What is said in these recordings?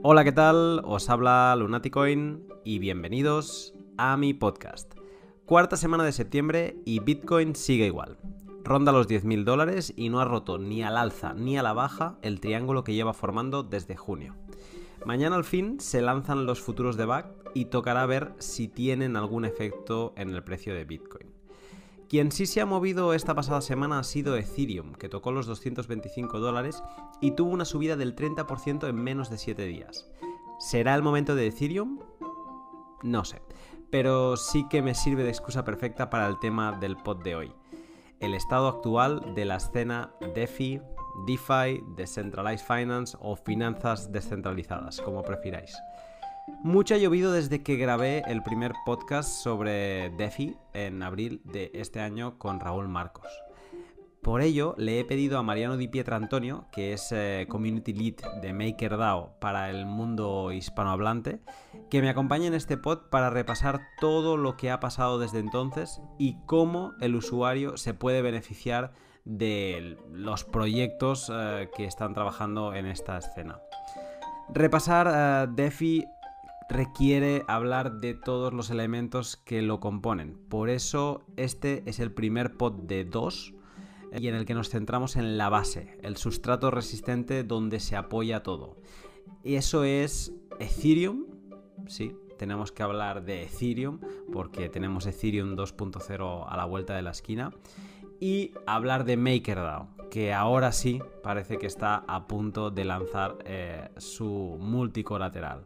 Hola, ¿qué tal? Os habla Lunaticoin y bienvenidos a mi podcast. Cuarta semana de septiembre y Bitcoin sigue igual. Ronda los 10.000 dólares y no ha roto ni al alza ni a la baja el triángulo que lleva formando desde junio. Mañana al fin se lanzan los futuros de Back y tocará ver si tienen algún efecto en el precio de Bitcoin. Quien sí se ha movido esta pasada semana ha sido Ethereum, que tocó los 225 dólares y tuvo una subida del 30% en menos de 7 días. ¿Será el momento de Ethereum? No sé, pero sí que me sirve de excusa perfecta para el tema del pod de hoy. El estado actual de la escena DeFi, DeFi, Decentralized Finance o finanzas descentralizadas, como prefiráis. Mucho ha llovido desde que grabé el primer podcast sobre DeFi en abril de este año con Raúl Marcos. Por ello, le he pedido a Mariano Di Pietra Antonio, que es eh, Community Lead de MakerDAO para el mundo hispanohablante, que me acompañe en este pod para repasar todo lo que ha pasado desde entonces y cómo el usuario se puede beneficiar de los proyectos eh, que están trabajando en esta escena. Repasar eh, DeFi requiere hablar de todos los elementos que lo componen. Por eso este es el primer pod de dos eh, y en el que nos centramos en la base, el sustrato resistente donde se apoya todo. Y eso es Ethereum, sí, tenemos que hablar de Ethereum porque tenemos Ethereum 2.0 a la vuelta de la esquina y hablar de MakerDAO, que ahora sí parece que está a punto de lanzar eh, su multicolateral.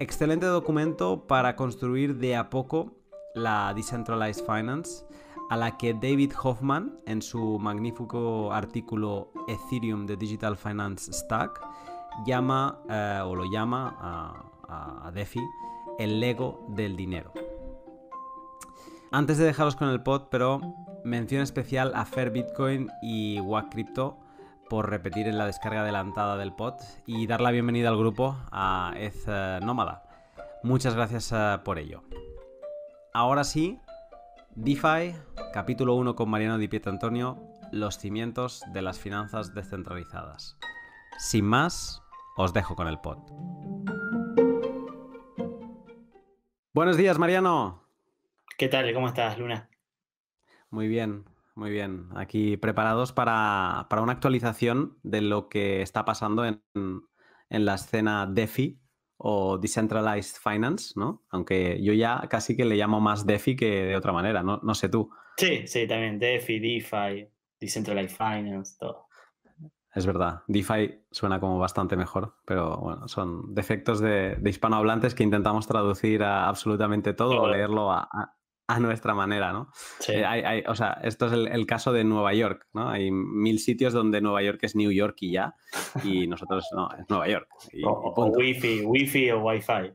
Excelente documento para construir de a poco la Decentralized Finance, a la que David Hoffman, en su magnífico artículo Ethereum de Digital Finance Stack, llama eh, o lo llama a, a DeFi el Lego del dinero. Antes de dejaros con el pod, pero mención especial a Fair Bitcoin y WAC Crypto por repetir en la descarga adelantada del pod y dar la bienvenida al grupo a Ez eh, Nómada. Muchas gracias eh, por ello. Ahora sí, DeFi, capítulo 1 con Mariano Di Antonio, los cimientos de las finanzas descentralizadas. Sin más, os dejo con el pod. Buenos días, Mariano. ¿Qué tal? ¿Cómo estás, Luna? Muy bien, muy bien, aquí preparados para, una actualización de lo que está pasando en, la escena DeFi o Decentralized Finance, ¿no? Aunque yo ya casi que le llamo más DeFi que de otra manera, no, no sé tú. Sí, sí, también DeFi, DeFi, Decentralized Finance, todo. Es verdad, DeFi suena como bastante mejor, pero bueno, son defectos de, hispanohablantes que intentamos traducir a absolutamente todo o leerlo a, a nuestra manera, ¿no? Sí. Eh, o sea, esto es el, caso de Nueva York, ¿no? Hay mil sitios donde Nueva York es New York y ya, y nosotros no, es Nueva York. Y, o, o, wifi, wifi o Wi-Fi.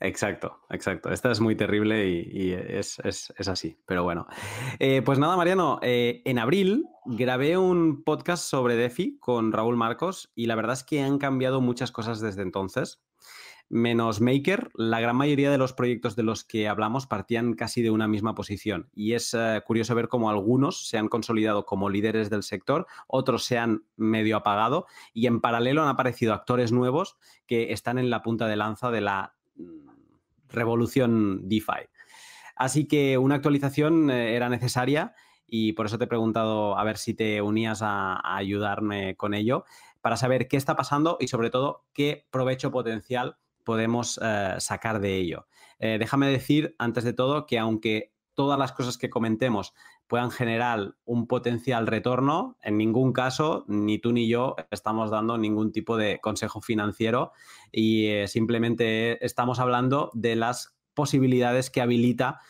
Exacto, exacto. Esta es muy terrible y, es, así, pero bueno. Eh, pues nada, Mariano, eh, en abril grabé un podcast sobre DeFi con Raúl Marcos y la verdad es que han cambiado muchas cosas desde entonces. Menos Maker, la gran mayoría de los proyectos de los que hablamos partían casi de una misma posición y es eh, curioso ver cómo algunos se han consolidado como líderes del sector, otros se han medio apagado y en paralelo han aparecido actores nuevos que están en la punta de lanza de la mm, revolución DeFi. Así que una actualización eh, era necesaria y por eso te he preguntado a ver si te unías a, a ayudarme con ello para saber qué está pasando y sobre todo qué provecho potencial podemos eh, sacar de ello. Eh, déjame decir, antes de todo, que aunque todas las cosas que comentemos puedan generar un potencial retorno, en ningún caso, ni tú ni yo estamos dando ningún tipo de consejo financiero y eh, simplemente estamos hablando de las posibilidades que habilita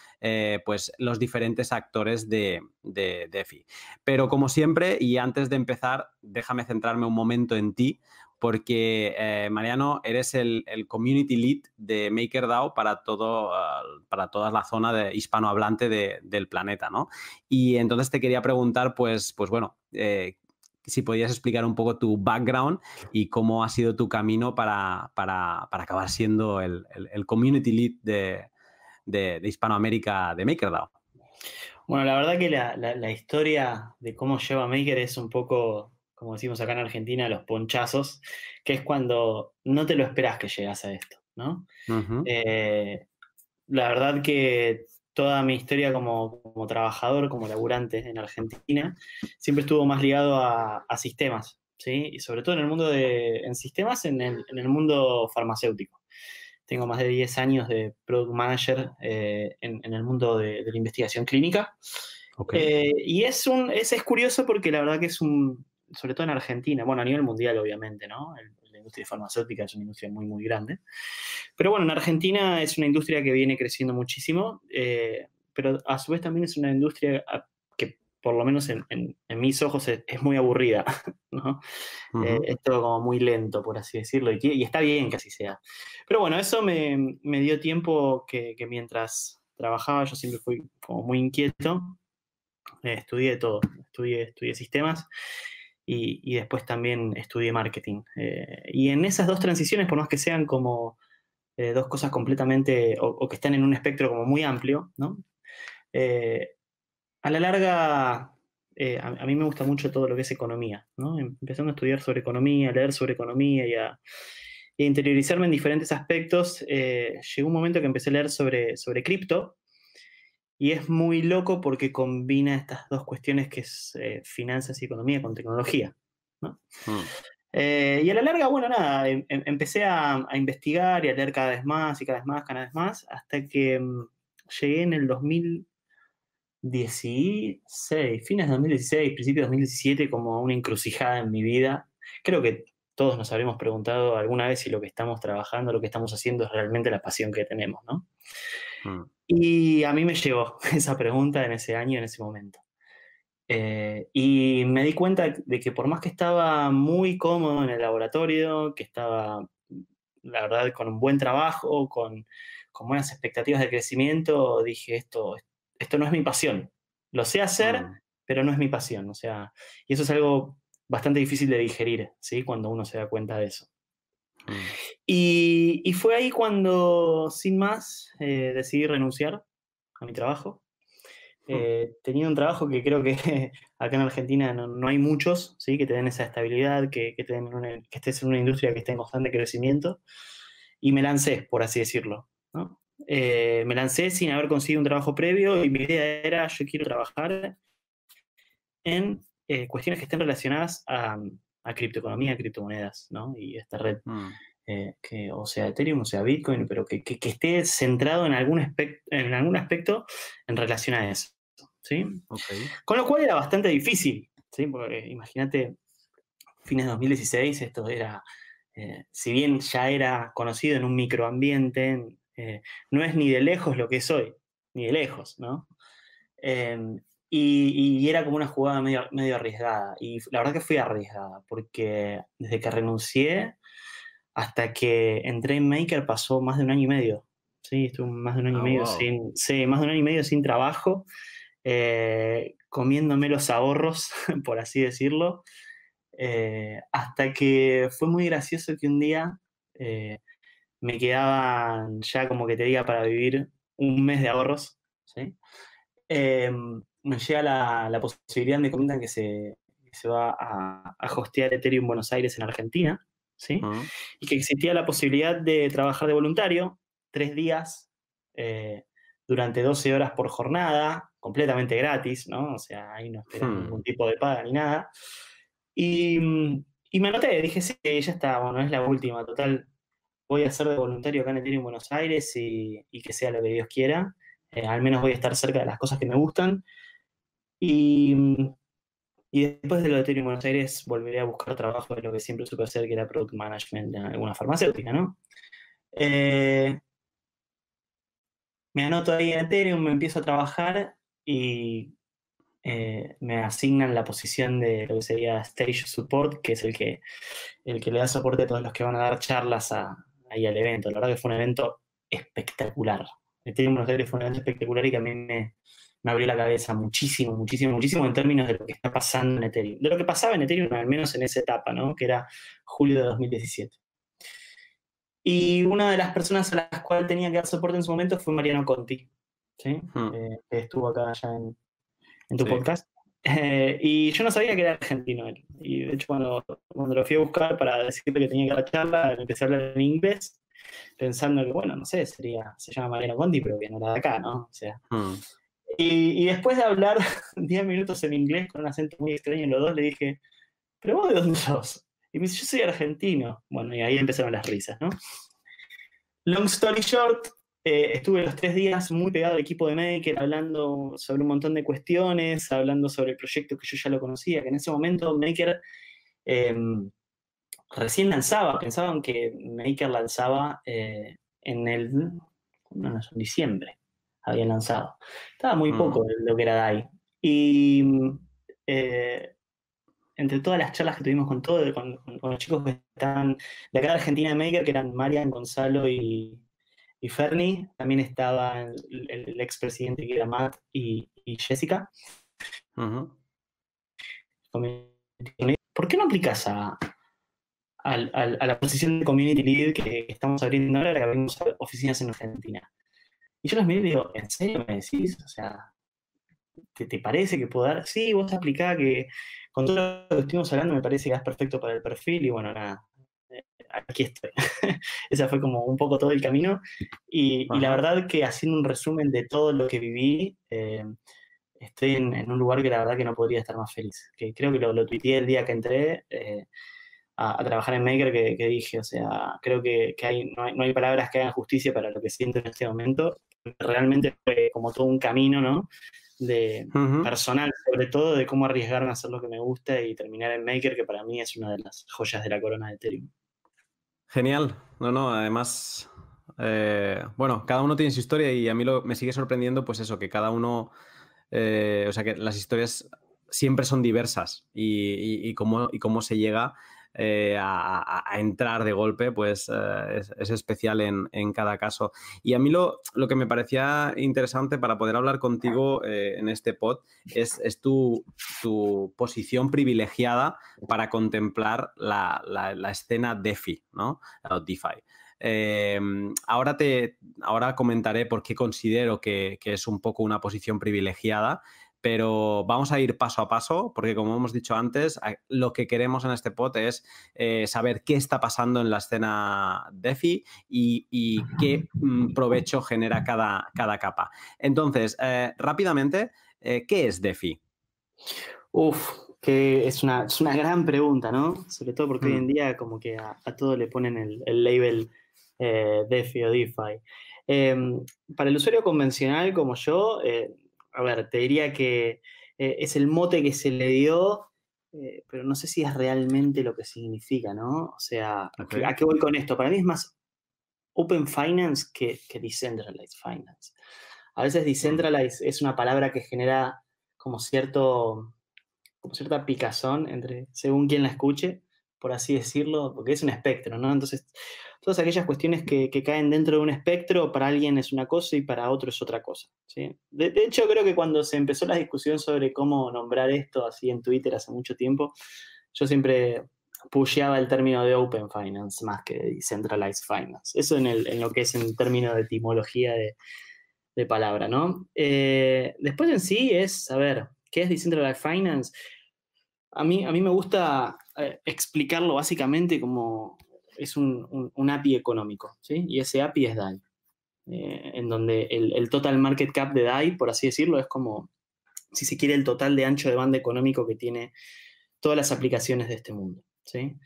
pues los diferentes actores de, de DeFi. Pero como siempre, y antes de empezar, déjame centrarme un momento en ti, porque eh, Mariano, eres el, community lead de MakerDAO para, todo, ah, para toda la zona de hispanohablante del planeta, ¿no? Y entonces te quería preguntar, pues, pues bueno, eh, si podías explicar un poco tu background y cómo ha sido tu camino para, acabar siendo el, community lead de, de, Hispanoamérica de MakerDAO. Bueno, la verdad que la historia de cómo lleva Maker es un poco como decimos acá en Argentina, los ponchazos, que es cuando no te lo esperas que llegas a esto, ¿no? Eh, la verdad que toda mi historia como, trabajador, como laburante en Argentina, siempre estuvo más ligado a, sistemas, ¿sí? Y sobre todo en el mundo de, en sistemas, en el, en el mundo farmacéutico. Tengo más de 10 años de product manager eh, en, el mundo de, la investigación clínica. Eh, y es, un, es curioso porque la verdad que es un, sobre todo en Argentina, bueno, a nivel mundial obviamente, ¿no? la industria farmacéutica es una industria muy, muy grande. Pero bueno, en Argentina es una industria que viene creciendo muchísimo, eh, pero a su vez también es una industria que por lo menos en, en, mis ojos es, muy aburrida, ¿no? Eh, es todo como muy lento, por así decirlo, y, está bien que así sea. Pero bueno, eso me, me dio tiempo que, mientras trabajaba, yo siempre fui como muy inquieto. Eh, estudié todo, estudié, estudié sistemas y, después también estudié marketing. Eh, y en esas dos transiciones, por más que sean como eh, dos cosas completamente o, que están en un espectro como muy amplio, ¿no? Eh, a la larga a, mí me gusta mucho todo lo que es economía, ¿no? Empezando a estudiar sobre economía, a leer sobre economía y a, interiorizarme en diferentes aspectos, llegó un momento que empecé a leer sobre, sobre cripto y es muy loco porque combina estas dos cuestiones que es eh, finanzas y economía con tecnología. ¿no? Mm. Eh, y a la larga, bueno, nada, em, em, empecé a, investigar y a leer cada vez más y cada vez más, cada vez más, hasta que mm, llegué en el 2016, fines de 2016, principios de 2017, como una encrucijada en mi vida. Creo que todos nos habremos preguntado alguna vez si lo que estamos trabajando, lo que estamos haciendo es realmente la pasión que tenemos, ¿no? Mm. Y a mí me llegó esa pregunta en ese año, en ese momento. Eh, y me di cuenta de que por más que estaba muy cómodo en el laboratorio, que estaba, la verdad, con un buen trabajo, con, buenas expectativas de crecimiento, dije, esto, esto no es mi pasión. Lo sé hacer, mm. pero no es mi pasión. O sea, y eso es algo bastante difícil de digerir, ¿sí? Cuando uno se da cuenta de eso. Mm. Y, fue ahí cuando, sin más, eh, decidí renunciar a mi trabajo. Mm. Eh, Tenía un trabajo que creo que acá en Argentina no, hay muchos, ¿sí? que te den esa estabilidad, que, que, estés en una industria que esté en constante crecimiento. Y me lancé, por así decirlo. Eh, me lancé sin haber conseguido un trabajo previo y mi idea era, yo quiero trabajar en cuestiones que estén relacionadas a, a criptoeconomía, a criptomonedas, ¿no? Y esta red, mm. eh, que, o sea Ethereum, o sea Bitcoin, pero que, esté centrado en algún, aspecto, en algún aspecto en relación a eso, ¿sí? Con lo cual era bastante difícil, ¿sí? Porque eh, imagínate, fines de 2016 esto era, eh, si bien ya era conocido en un microambiente, no es ni de lejos lo que es hoy, ni de lejos, ¿no? Em, y, era como una jugada medio, arriesgada. Y la verdad que fui arriesgada, porque desde que renuncié hasta que entré en Maker pasó más de un año y medio. Sí, estuve más de un año y ah, medio sin, más de un año y medio sin trabajo, eh, comiéndome los ahorros, por así decirlo, eh, hasta que fue muy gracioso que un día eh, me quedaban ya como que te diga para vivir un mes de ahorros, ¿sí? Em, me llega la, posibilidad, me comentan que se, va a, a, hostear Ethereum Buenos Aires en Argentina, ¿sí? Ah. Y que existía la posibilidad de trabajar de voluntario tres días eh, durante 12 horas por jornada, completamente gratis, ¿no? O sea, ahí no esperan hmm. ningún tipo de paga ni nada. Mm, y, me anoté, dije, sí, ya está, bueno, es la última, total, voy a ser de voluntario acá en Ethereum Buenos Aires y, y que sea lo que Dios quiera. Eh, al menos voy a estar cerca de las cosas que me gustan. Mm, y, después de lo de Ethereum Buenos Aires volveré a buscar trabajo en lo que siempre supe hacer, que era product management en alguna farmacéutica, ¿no? Eh, me anoto ahí en Ethereum, me empiezo a trabajar y eh, me asignan la posición de lo que sería Stage Support, que es el que, el que le da soporte a todos los que van a dar charlas ahí al evento. La verdad que fue un evento espectacular. Ethereum Buenos Aires fue un evento espectacular y que a mí me, me abrió la cabeza muchísimo, muchísimo, muchísimo en términos de lo que está pasando en Ethereum, de lo que pasaba en Ethereum, al menos en esa etapa, ¿no? que era julio de 2017. Y una de las personas a las cuales tenía que dar soporte en su momento fue Mariano Conti, ¿sí? Hmm. Eh, que estuvo acá ya en, tu podcast. Eh, y yo no sabía que era argentino él. Y de hecho, cuando, cuando lo fui a buscar para decirle que tenía que dar charla, empecé a hablar en inglés, pensando que, bueno, no sé, sería, se llama Mariano Conti, pero que no era de acá, ¿no? O sea. Hmm. Y, después de hablar 10 minutos en inglés con un acento muy extraño en los dos, le dije, ¿pero vos de dónde sos? Y me dice, yo soy argentino. Bueno, y ahí empezaron las risas, ¿no? Long story short, eh, estuve los tres días muy pegado al equipo de Maker, hablando sobre un montón de cuestiones, hablando sobre el proyecto que yo ya lo conocía, que en ese momento Maker em, recién lanzaba, pensaban que Maker lanzaba eh, en el, en diciembre, habían lanzado. Estaba muy mm. poco lo que era DAI. Y eh, entre todas las charlas que tuvimos con todos, con, los chicos que estaban de acá de Argentina Maker, que eran Marian, Gonzalo y, y también estaba el, ex expresidente que era Matt y, Jessica. ¿Por qué no aplicas a, la posición de community lead que estamos abriendo ahora, que abrimos oficinas en Argentina? Y yo las miré y digo, ¿en serio me decís? O sea, ¿te, te parece que puedo dar? Sí, vos explicás que con todo lo que estuvimos hablando me parece que es perfecto para el perfil y bueno, nada, eh, aquí estoy. Ese fue como un poco todo el camino. Y, la verdad que haciendo un resumen de todo lo que viví, eh, estoy en, un lugar que la verdad que no podría estar más feliz. Que creo que lo, lo tuiteé el día que entré. Eh, a, trabajar en Maker que, dije. O sea, creo que, hay, no hay, palabras que hagan justicia para lo que siento en este momento. Realmente fue como todo un camino, ¿no? de personal, sobre todo de cómo arriesgarme a hacer lo que me gusta y terminar en Maker, que para mí es una de las joyas de la corona de Ethereum. Genial. No, no, además, eh, bueno, cada uno tiene su historia y a mí me sigue sorprendiendo, pues eso, que cada uno, eh, o sea, que las historias siempre son diversas y, y, cómo, y cómo se llega eh, a, entrar de golpe, pues eh, es, especial en, cada caso. Y a mí lo, que me parecía interesante para poder hablar contigo eh, en este pod es, tu, posición privilegiada para contemplar la, escena DeFi, ¿no? DeFi. ahora, te, ahora comentaré por qué considero que, es un poco una posición privilegiada pero vamos a ir paso a paso, porque como hemos dicho antes, lo que queremos en este pot es eh, saber qué está pasando en la escena DeFi y, qué mm, provecho genera cada, cada capa. Entonces, eh, rápidamente, eh, ¿qué es DeFi? Uf, que es una, gran pregunta, ¿no? Sobre todo porque hoy mm. en día como que a, todo le ponen el, label DeFi o DeFi. Em, para el usuario convencional como yo, a ver, te diría que eh, es el mote que se le dio, eh, pero no sé si es realmente lo que significa, ¿no? O sea, ¿a qué voy con esto? Para mí es más Open Finance que, que Decentralized Finance. A veces mm. Decentralized es una palabra que genera como cierto como cierta picazón entre según quien la escuche por así decirlo, porque es un espectro, ¿no? Entonces, todas aquellas cuestiones que, caen dentro de un espectro, para alguien es una cosa y para otro es otra cosa. ¿sí? De, hecho, creo que cuando se empezó la discusión sobre cómo nombrar esto así en Twitter hace mucho tiempo, yo siempre pusheaba el término de Open Finance más que Decentralized Finance. Eso en, lo que es en términos de etimología de, palabra, ¿no? Eh, después en sí es, a ver, ¿qué es Decentralized Finance? A mí, a mí me gusta eh, explicarlo básicamente como es un, API económico, Y ese API es DAI, eh, en donde el, total market cap de DAI, por así decirlo, es como, si se quiere, el total de ancho de banda económico que tiene todas las aplicaciones de este mundo, eh,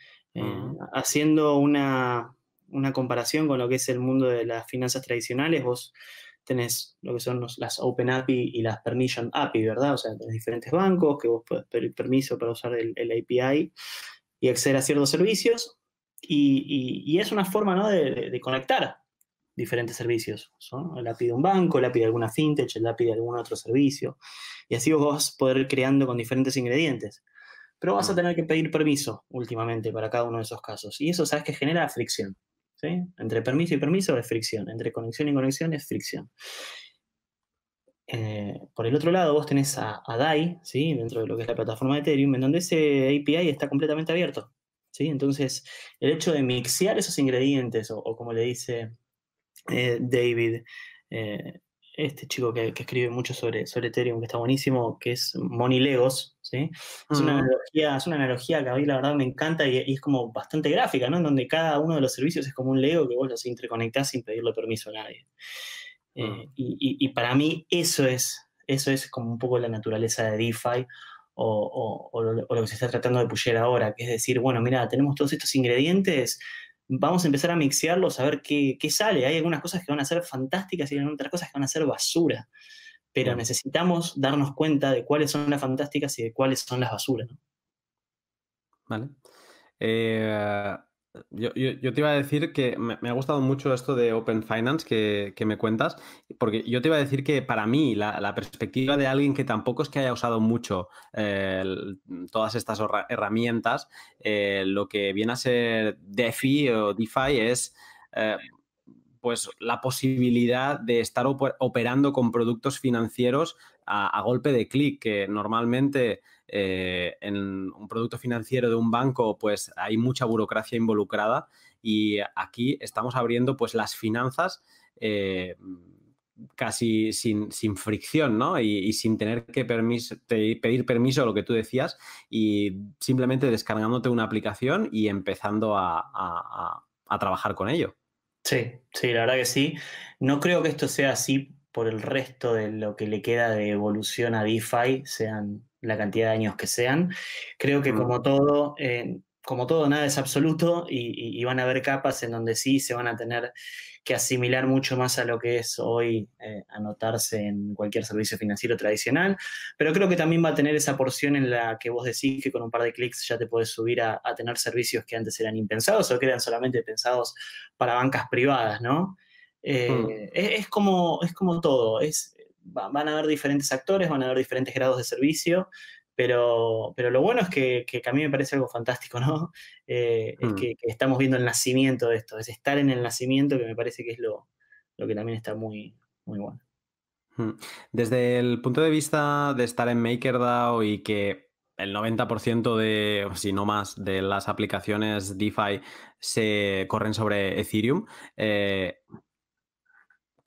Haciendo una, una comparación con lo que es el mundo de las finanzas tradicionales, vos tenés lo que son las Open API y las Permission API, ¿verdad? O sea, tenés diferentes bancos que vos podés pedir permiso para usar el, API y acceder a ciertos servicios. Y, es una forma ¿no? de, conectar diferentes servicios. ¿no? El API de un banco, el API de alguna fintech, el API de algún otro servicio. Y así vos vas a poder ir creando con diferentes ingredientes. Pero vas a mm. tener que pedir permiso últimamente para cada uno de esos casos. Y eso sabes que genera fricción. Entre permiso y permiso es fricción, entre conexión y conexión es fricción. Eh, por el otro lado, vos tenés a, DAI, ¿sí? dentro de lo que es la plataforma de Ethereum, en donde ese API está completamente abierto. ¿sí? Entonces, el hecho de mixear esos ingredientes, o, como le dice eh, David, eh, este chico que, escribe mucho sobre, sobre Ethereum, que está buenísimo, que es Monilegos, ¿sí? Es, una mm. analogía, es una analogía que a mí la verdad me encanta y, es como bastante gráfica, ¿no? En donde cada uno de los servicios es como un Lego que vos los interconectás sin pedirle permiso a nadie. Eh, mm. y, para mí eso es, eso es como un poco la naturaleza de DeFi o, lo, que se está tratando de pusher ahora, que es decir, bueno, mira, tenemos todos estos ingredientes, vamos a empezar a mixearlo, a ver qué, sale. Hay algunas cosas que van a ser fantásticas y hay otras cosas que van a ser basura. Pero necesitamos darnos cuenta de cuáles son las fantásticas y de cuáles son las basuras. Vale. Eh, yo, te iba a decir que me, ha gustado mucho esto de Open Finance que, me cuentas, porque yo te iba a decir que para mí la, perspectiva de alguien que tampoco es que haya usado mucho eh, todas estas herramientas, eh, lo que viene a ser DeFi o DeFi es... Eh, pues la posibilidad de estar operando con productos financieros a, golpe de clic, que normalmente eh, en un producto financiero de un banco pues hay mucha burocracia involucrada y aquí estamos abriendo pues las finanzas. Eh, casi sin, fricción, ¿no? Y, sin tener que pedir permiso, lo que tú decías, y simplemente descargándote una aplicación y empezando a, a, trabajar con ello. Sí, sí, la verdad que sí. No creo que esto sea así por el resto de lo que le queda de evolución a DeFi, sean la cantidad de años que sean. Creo que mm. como todo, eh, como todo, nada es absoluto y, van a haber capas en donde sí se van a tener que asimilar mucho más a lo que es hoy eh, anotarse en cualquier servicio financiero tradicional, pero creo que también va a tener esa porción en la que vos decís que con un par de clics ya te puedes subir a, a tener servicios que antes eran impensados o que eran solamente pensados para bancas privadas, ¿no? Mm. Eh, es, como, es como todo, es, van a haber diferentes actores, van a haber diferentes grados de servicio, pero, pero lo bueno es que, a mí me parece algo fantástico, ¿no? Eh, es mm. que, estamos viendo el nacimiento de esto, es estar en el nacimiento que me parece que es lo, lo que también está muy, muy bueno. Mm. Desde el punto de vista de estar en MakerDAO y que el 90% de, si no más, de las aplicaciones DeFi se corren sobre Ethereum, eh,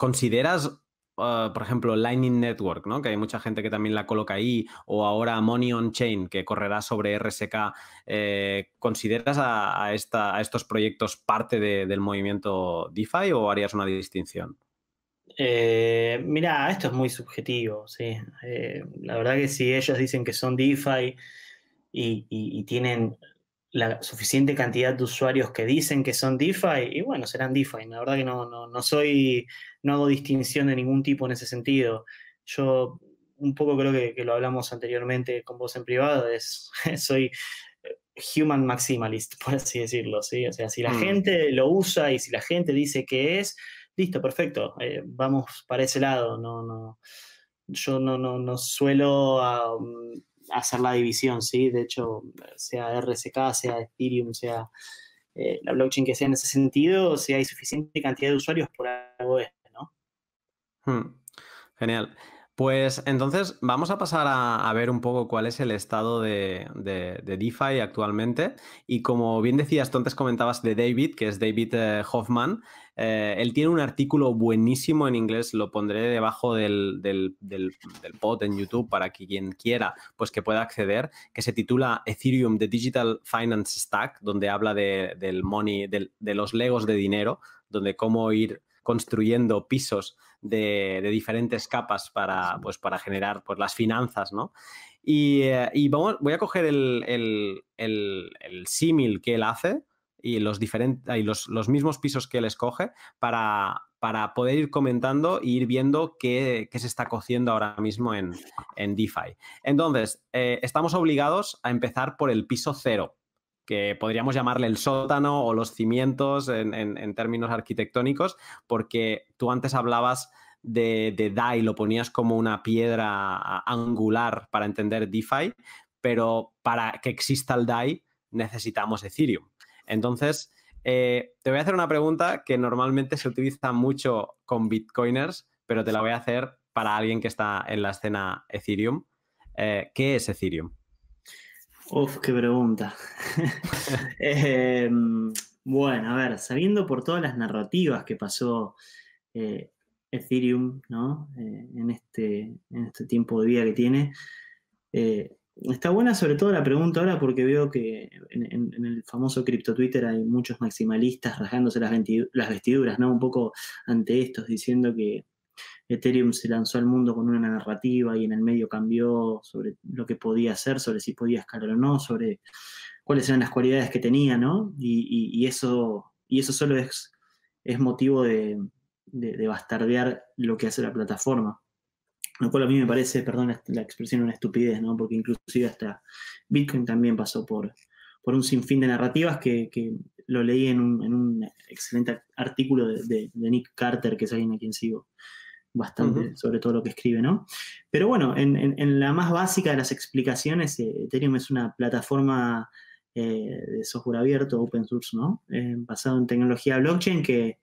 ¿Consideras ah, por ejemplo, Lightning Network, ¿no? que hay mucha gente que también la coloca ahí, o ahora Money on Chain, que correrá sobre RSK, eh, ¿consideras a, estos proyectos parte del movimiento DeFi o harías una distinción? Eh, mira, esto es muy subjetivo, sí. Eh, la verdad que si ellos dicen que son DeFi y tienen la suficiente cantidad de usuarios que dicen que son DeFi, y bueno, serán DeFi. La verdad que no, no, no soy, no hago distinción de ningún tipo en ese sentido. Yo un poco creo que, lo hablamos anteriormente con vos en privado, es, soy eh, human maximalist, por así decirlo, ¿sí? O sea, si la mm. gente lo usa y si la gente dice que es, listo, perfecto, eh, vamos para ese lado, no, no, yo no, no, suelo... a. Ah, mm, hacer la división, ¿sí? De hecho, sea RSK, sea Ethereum, sea eh, la blockchain que sea en ese sentido, si hay suficiente cantidad de usuarios por algo este ¿no? Hmm. Genial. Pues entonces vamos a pasar a, ver un poco cuál es el estado de, DeFi actualmente. Y como bien decías, tú antes comentabas de David, que es David eh, Hoffman, eh, él tiene un artículo buenísimo en inglés, lo pondré debajo del, del, pod en YouTube para que quien quiera pues que pueda acceder, que se titula Ethereum, The Digital Finance Stack, donde habla del money, de los legos de dinero, donde cómo ir construyendo pisos de, diferentes capas para, pues, para generar pues, las finanzas, ¿no? Y, eh, voy a coger el, símil que él hace y los, diferentes, y los, mismos pisos que él escoge para, poder ir comentando e ir viendo qué, se está cociendo ahora mismo en, DeFi. Entonces, eh, estamos obligados a empezar por el piso cero que podríamos llamarle el sótano o los cimientos en, términos arquitectónicos, porque tú antes hablabas de, DAI, lo ponías como una piedra angular para entender DeFi, pero para que exista el DAI necesitamos Ethereum. Entonces, eh, te voy a hacer una pregunta que normalmente se utiliza mucho con Bitcoiners, pero te la voy a hacer para alguien que está en la escena Ethereum. Eh, ¿Qué es Ethereum? Uf, qué pregunta. Em, bueno, a ver, sabiendo por todas las narrativas que pasó eh, Ethereum, ¿no? Eh, en, este, en este tiempo de vida que tiene, eh, está buena sobre todo la pregunta ahora porque veo que en, el famoso cripto Twitter hay muchos maximalistas rasgándose las, las vestiduras, ¿no? Un poco ante estos, diciendo que Ethereum se lanzó al mundo con una narrativa y en el medio cambió sobre lo que podía hacer, sobre si podía escalar o no, sobre cuáles eran las cualidades que tenía, ¿no? Y, eso, y eso solo es, motivo de, bastardear lo que hace la plataforma. Lo cual a mí me parece, perdón la, expresión, una estupidez, ¿no? Porque inclusive hasta Bitcoin también pasó por, un sinfín de narrativas que, lo leí en un, excelente artículo de, de, Nick Carter, que es alguien a quien sigo bastante sobre todo lo que escribe, ¿no? Pero bueno, en, la más básica de las explicaciones, eh, Ethereum es una plataforma eh, de software abierto, open source, ¿no? Eh, basado en tecnología blockchain que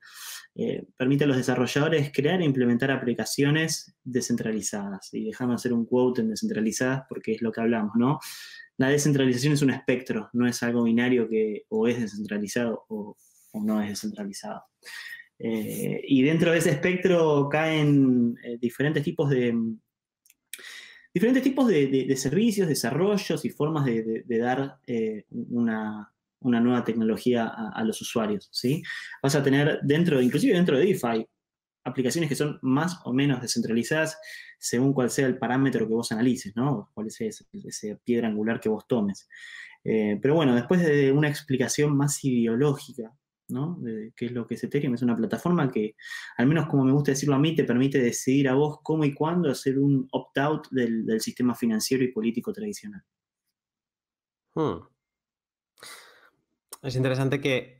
permite a los desarrolladores crear e implementar aplicaciones descentralizadas. Y déjame hacer un quote en descentralizadas porque es lo que hablamos, ¿no? La descentralización es un espectro, no es algo binario que o es descentralizado o no es descentralizado. Eh, y dentro de ese espectro caen eh, diferentes tipos de mm, diferentes tipos de, servicios, desarrollos y formas de, dar eh, una, nueva tecnología a, los usuarios. ¿sí? Vas a tener dentro, inclusive dentro de DeFi, aplicaciones que son más o menos descentralizadas según cuál sea el parámetro que vos analices, ¿no? Cuál es esa ese piedra angular que vos tomes. pero bueno, después de una explicación más ideológica ¿no? es lo que es Ethereum, es una plataforma que, al menos como me gusta decirlo a mí, te permite decidir a vos cómo y cuándo hacer un opt-out del, sistema financiero y político tradicional. Hmm. Es interesante que,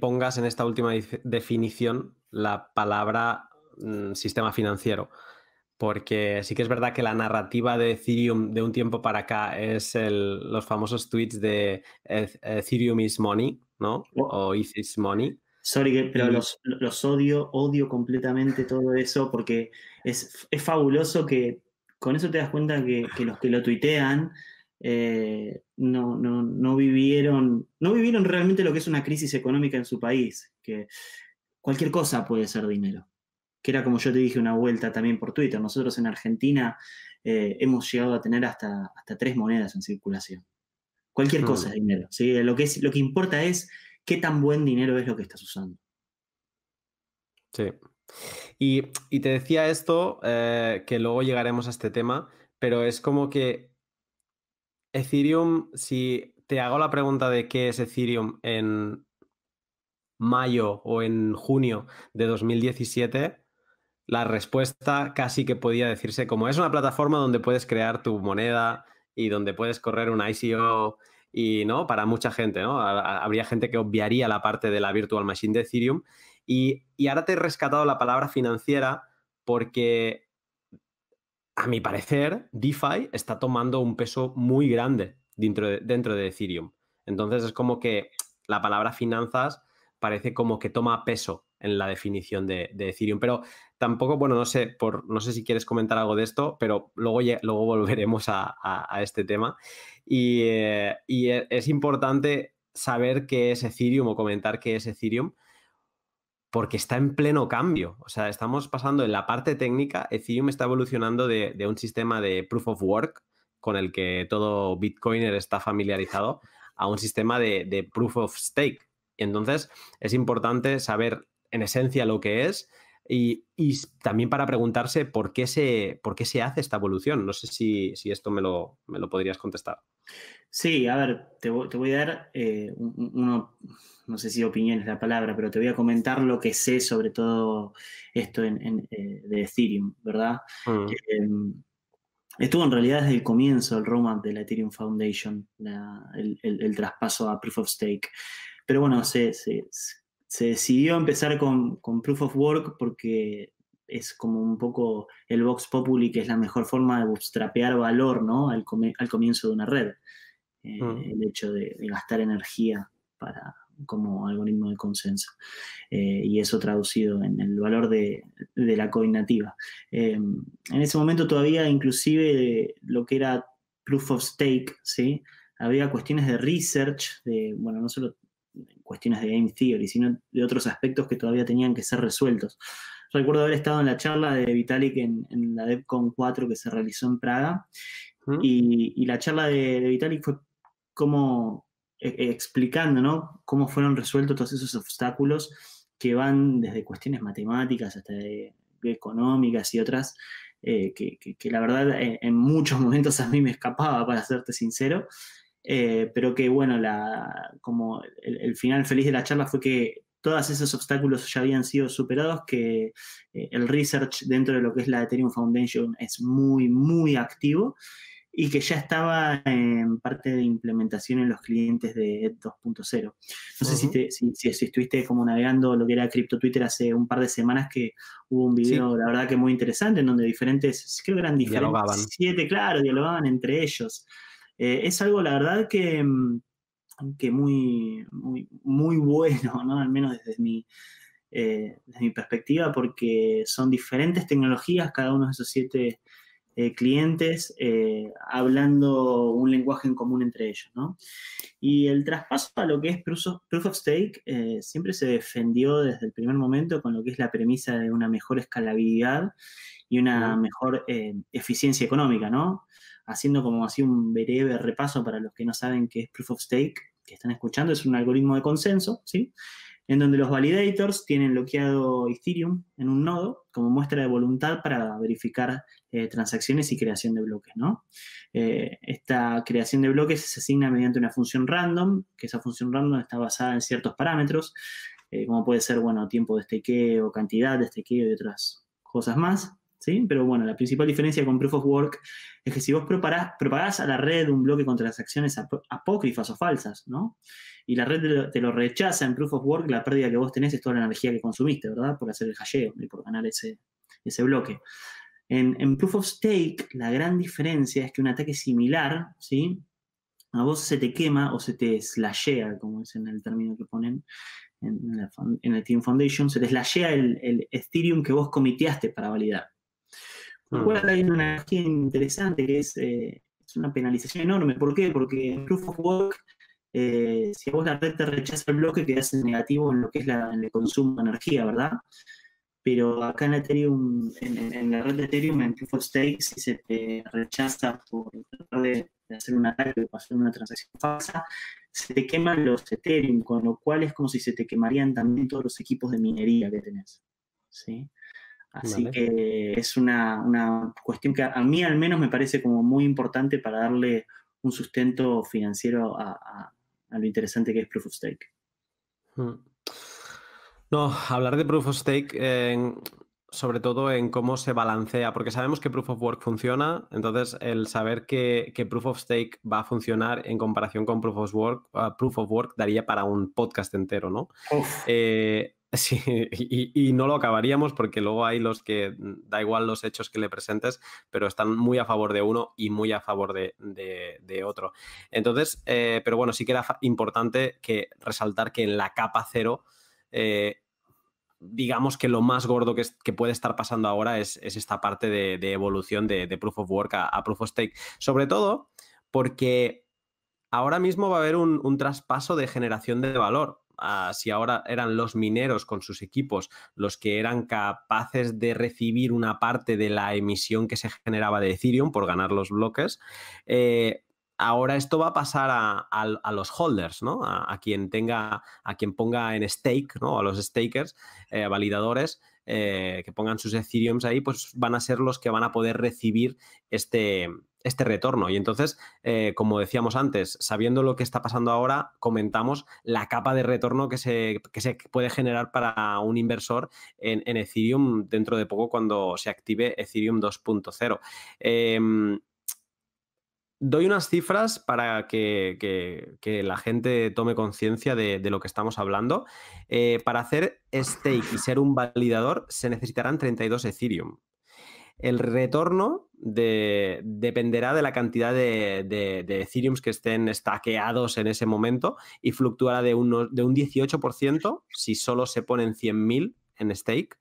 pongas en esta última definición la palabra mm, sistema financiero porque sí que es verdad que la narrativa de Ethereum de un tiempo para acá es los famosos tweets de Ethereum is money, ¿no? O Is This Money. Sorry, pero los, odio, odio completamente todo eso porque es, es, fabuloso que con eso te das cuenta que, los que lo tuitean eh, no, no, no, vivieron, no vivieron realmente lo que es una crisis económica en su país, que cualquier cosa puede ser dinero. Que era como yo te dije una vuelta también por Twitter, nosotros en Argentina eh, hemos llegado a tener hasta, hasta tres monedas en circulación. Cualquier mm. cosa de dinero. ¿sí? Lo, que lo que importa es qué tan buen dinero es lo que estás usando. Sí. Y, te decía esto, eh, que luego llegaremos a este tema, pero es como que Ethereum, si te hago la pregunta de qué es Ethereum en mayo o en junio de 2017, la respuesta casi que podía decirse como es una plataforma donde puedes crear tu moneda, y donde puedes correr un ICO y no para mucha gente, ¿no? Habría gente que obviaría la parte de la virtual machine de Ethereum. Y, ahora te he rescatado la palabra financiera porque, a mi parecer, DeFi está tomando un peso muy grande dentro de, dentro de Ethereum. Entonces es como que la palabra finanzas parece como que toma peso en la definición de, de Ethereum. Pero Tampoco, bueno, no sé, por, no sé si quieres comentar algo de esto, pero luego, luego volveremos a, este tema. Y, eh, e, es importante saber qué es Ethereum o comentar qué es Ethereum, porque está en pleno cambio. O sea, estamos pasando en la parte técnica, Ethereum está evolucionando de, un sistema de proof of work, con el que todo Bitcoiner está familiarizado, a un sistema de, de proof of stake. Y entonces es importante saber en esencia lo que es, y, también para preguntarse por qué, se, por qué se hace esta evolución. No sé si, esto me lo, podrías contestar. Sí, a ver, te, voy a dar eh, uno, no sé si opinión es la palabra, pero te voy a comentar lo que sé sobre todo esto en, eh, de Ethereum, ¿verdad? Mm. Em, estuvo en realidad desde el comienzo el roadmap de la Ethereum Foundation, el, traspaso a Proof of Stake. Pero bueno, sé se decidió empezar con, Proof of Work porque es como un poco el Vox Populi, que es la mejor forma de bootstrapear valor ¿no? al, al comienzo de una red. Eh, mm. El hecho de, gastar energía para, como algoritmo de consenso. Eh, y eso traducido en el valor de, la coin nativa. Eh, en ese momento todavía inclusive lo que era Proof of Stake, ¿sí? había cuestiones de research, de, bueno, no solo cuestiones de game theory, sino de otros aspectos que todavía tenían que ser resueltos. Recuerdo haber estado en la charla de Vitalik en, en la DEVCON 4 que se realizó en Praga y, la charla de, Vitalik fue como e, e, explicando ¿no? cómo fueron resueltos todos esos obstáculos que van desde cuestiones matemáticas hasta económicas y otras, eh, que, la verdad en muchos momentos a mí me escapaba, para serte sincero, eh, pero que bueno, la, como el, final feliz de la charla fue que todos esos obstáculos ya habían sido superados, que eh, el research dentro de lo que es la Ethereum Foundation es muy, muy activo y que ya estaba en parte de implementación en los clientes de 2.0. E no sé si, si, si, estuviste como navegando lo que era Crypto Twitter hace un par de semanas que hubo un video, la verdad que muy interesante, en donde diferentes, creo que eran diferentes, siete, claro, dialogaban entre ellos. Eh, es algo, la verdad, que, mm, que muy, muy, bueno, Al menos desde mi, eh, mi perspectiva, porque son diferentes tecnologías, cada uno de esos siete eh, clientes, hablando un lenguaje en común entre ellos, Y el traspaso a lo que es Proof of Stake siempre se defendió desde el primer momento con lo que es la premisa de una mejor escalabilidad y una mejor eficiencia económica, ¿no? haciendo como así un breve repaso para los que no saben qué es Proof of Stake, que están escuchando, es un algoritmo de consenso, ¿sí? En donde los validators tienen bloqueado Ethereum en un nodo como muestra de voluntad para verificar eh, transacciones y creación de bloques, ¿no? Eh, esta creación de bloques se asigna mediante una función random, que esa función random está basada en ciertos parámetros, eh, como puede ser, bueno, tiempo de o cantidad de stake, y otras cosas más. Pero bueno, la principal diferencia con Proof of Work es que si vos preparás, propagás a la red un bloque contra las acciones apócrifas o falsas, Y la red te lo, rechaza en Proof of Work, la pérdida que vos tenés es toda la energía que consumiste, ¿verdad? Por hacer el hasheo y por ganar ese, ese bloque. En, Proof of Stake, la gran diferencia es que un ataque similar, ¿sí? A vos se te quema o se te slashea, como es en el término que ponen en, el Team Foundation, se te slashea el, el Ethereum que vos comiteaste para validar. Con lo hmm. cual hay una energía interesante que eh, es, una penalización enorme. ¿Por qué? Porque en Proof of Work, eh, si a vos la red te rechaza el bloque, quedás en negativo en lo que es el consumo de energía, ¿verdad? Pero acá en Ethereum, en, la red de Ethereum, en Proof of Stake, si se te rechaza por hacer un ataque o hacer una transacción falsa, se te queman los Ethereum, con lo cual es como si se te quemarían también todos los equipos de minería que tenés. ¿sí? Así que es una, cuestión que a mí al menos me parece como muy importante para darle un sustento financiero a, lo interesante que es Proof of Stake. Mm. No, hablar de Proof of Stake, sobre todo en cómo se balancea, porque sabemos que Proof of Work funciona, entonces el saber que, Proof of Stake va a funcionar en comparación con Proof of Work, ah, Proof of Work daría para un podcast entero, ¿no? Eh, Sí, y, no lo acabaríamos porque luego hay los que, mm, da igual los hechos que le presentes, pero están muy a favor de uno y muy a favor de, otro. Entonces, eh, pero bueno, sí que era importante que resaltar que en la capa cero, eh, digamos que lo más gordo que, puede estar pasando ahora es, esta parte de, evolución de, Proof of Work a, Proof of Stake. Sobre todo porque ahora mismo va a haber un traspaso de generación de valor si ahora eran los mineros con sus equipos los que eran capaces de recibir una parte de la emisión que se generaba de Ethereum por ganar los bloques, eh, ahora esto va a pasar a, los holders, ¿no? A, quien tenga, a quien ponga en stake, ¿no? A los stakers, eh, validadores. Eh, que pongan sus Ethereums ahí, pues van a ser los que van a poder recibir este, este retorno. Y entonces, eh, como decíamos antes, sabiendo lo que está pasando ahora, comentamos la capa de retorno que se, se puede generar para un inversor en, Ethereum dentro de poco cuando se active Ethereum 2.0. Em, doy unas cifras para que, la gente tome conciencia de, lo que estamos hablando. Eh, para hacer stake y ser un validador se necesitarán 32 Ethereum el retorno dependerá de la cantidad de, de, Ethereum que estén estaqueados en ese momento y fluctuará de, un 18% si solo se ponen 100.000 en stake.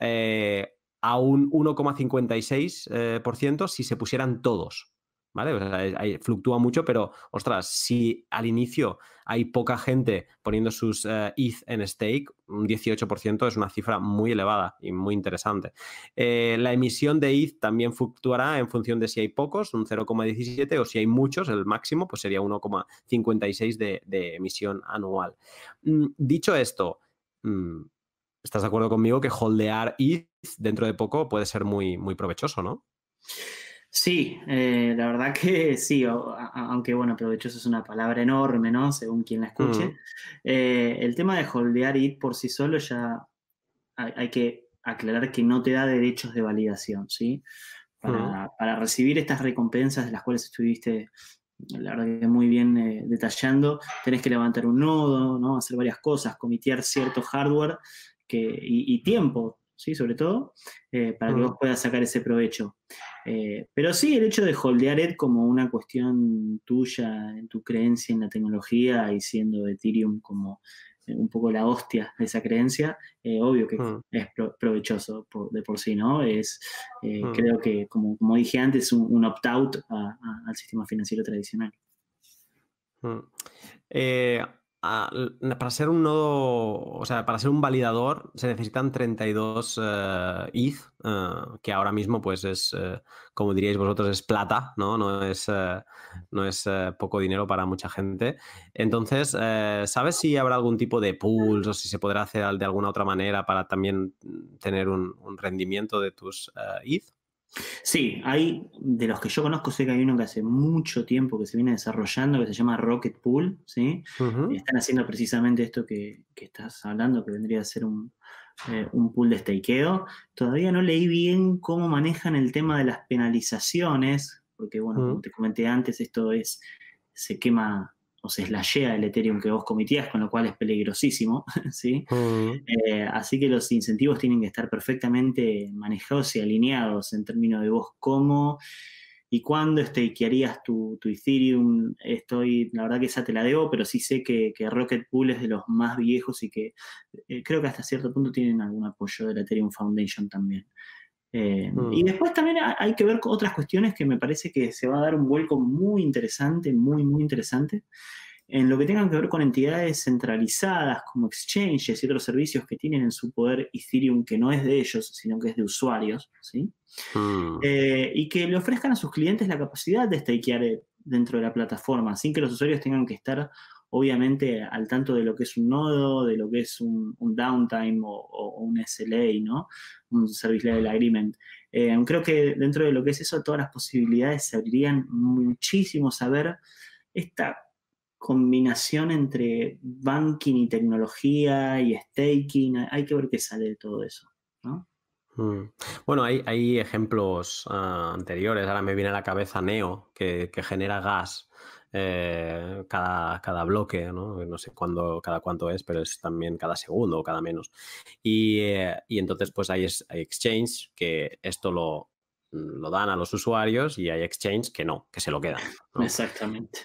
Eh, a un 1,56% eh, si se pusieran todos. ¿vale? fluctúa mucho, pero ostras, si al inicio hay poca gente poniendo sus eh, ETH en stake, un 18% es una cifra muy elevada y muy interesante. Eh, la emisión de ETH también fluctuará en función de si hay pocos, un 0,17, o si hay muchos, el máximo, pues sería 1,56 de, emisión anual. Mm, dicho esto, mm, ¿estás de acuerdo conmigo que holdear ETH dentro de poco puede ser muy, muy provechoso, no? Sí, eh, la verdad que sí, aunque bueno, provechoso es una palabra enorme, ¿no? Según quien la escuche. Mm. Eh, el tema de holdear y por sí solo ya hay, que aclarar que no te da derechos de validación, ¿sí? Mm. Para, recibir estas recompensas de las cuales estuviste la verdad que muy bien eh, detallando, tenés que levantar un nodo, ¿no? hacer varias cosas, comitear cierto hardware y, tiempo, ¿sí? sobre todo, para que mm. vos puedas sacar ese provecho. Eh, pero sí, el hecho de holdear ed como una cuestión tuya, en tu creencia en la tecnología y siendo Ethereum como eh, un poco la hostia de esa creencia, eh, obvio que hmm. es provechoso de por sí, ¿no? Es, hmm. Creo que, como, dije antes, un, opt-out al sistema financiero tradicional. Hmm para ser un nodo, o sea, para ser un validador se necesitan 32 ETH, e eh, que ahora mismo pues es, eh, como diríais vosotros, es plata, ¿no? No es, eh, no es poco dinero para mucha gente. Entonces, ¿sabes si habrá algún tipo de pools o si se podrá hacer de alguna otra manera para también tener un, un rendimiento de tus ETH? E Sí, hay, de los que yo conozco, sé que hay uno que hace mucho tiempo que se viene desarrollando, que se llama Rocket Pool, ¿sí? Están haciendo precisamente esto que, estás hablando, que vendría a ser un, eh, pool de stakeo. Todavía no leí bien cómo manejan el tema de las penalizaciones, porque, bueno, te comenté antes, esto es, se quema o la slashea el Ethereum que vos comitías, con lo cual es peligrosísimo, ¿sí? Eh, así que los incentivos tienen que estar perfectamente manejados y alineados en términos de vos cómo y cuándo stakearías tu, tu Ethereum. Estoy, la verdad que esa te la debo, pero sí sé que, Rocket Pool es de los más viejos y que eh, creo que hasta cierto punto tienen algún apoyo de la Ethereum Foundation también. Eh, mm. Y después también hay que ver otras cuestiones que me parece que se va a dar un vuelco muy interesante, muy, muy interesante, en lo que tengan que ver con entidades centralizadas como exchanges y otros servicios que tienen en su poder Ethereum, que no es de ellos, sino que es de usuarios, ¿sí? Mm. Eh, y que le ofrezcan a sus clientes la capacidad de stakear eh, dentro de la plataforma, sin que los usuarios tengan que estar obviamente al tanto de lo que es un nodo, de lo que es un, downtime o, un SLA, ¿no? Un Service Level Agreement. Eh, creo que dentro de lo que es eso, todas las posibilidades se abrirían muchísimo saber esta combinación entre banking y tecnología y staking. Hay que ver qué sale de todo eso, mm. Bueno, hay, hay ejemplos ah, anteriores. Ahora me viene a la cabeza Neo, que genera gas eh, cada, cada bloque, ¿no? sé cuándo, cada cuánto es, pero es también cada segundo o cada menos. Y, eh, entonces pues hay, exchange que esto lo, lo dan a los usuarios y hay exchange que no, que se lo quedan. Exactamente.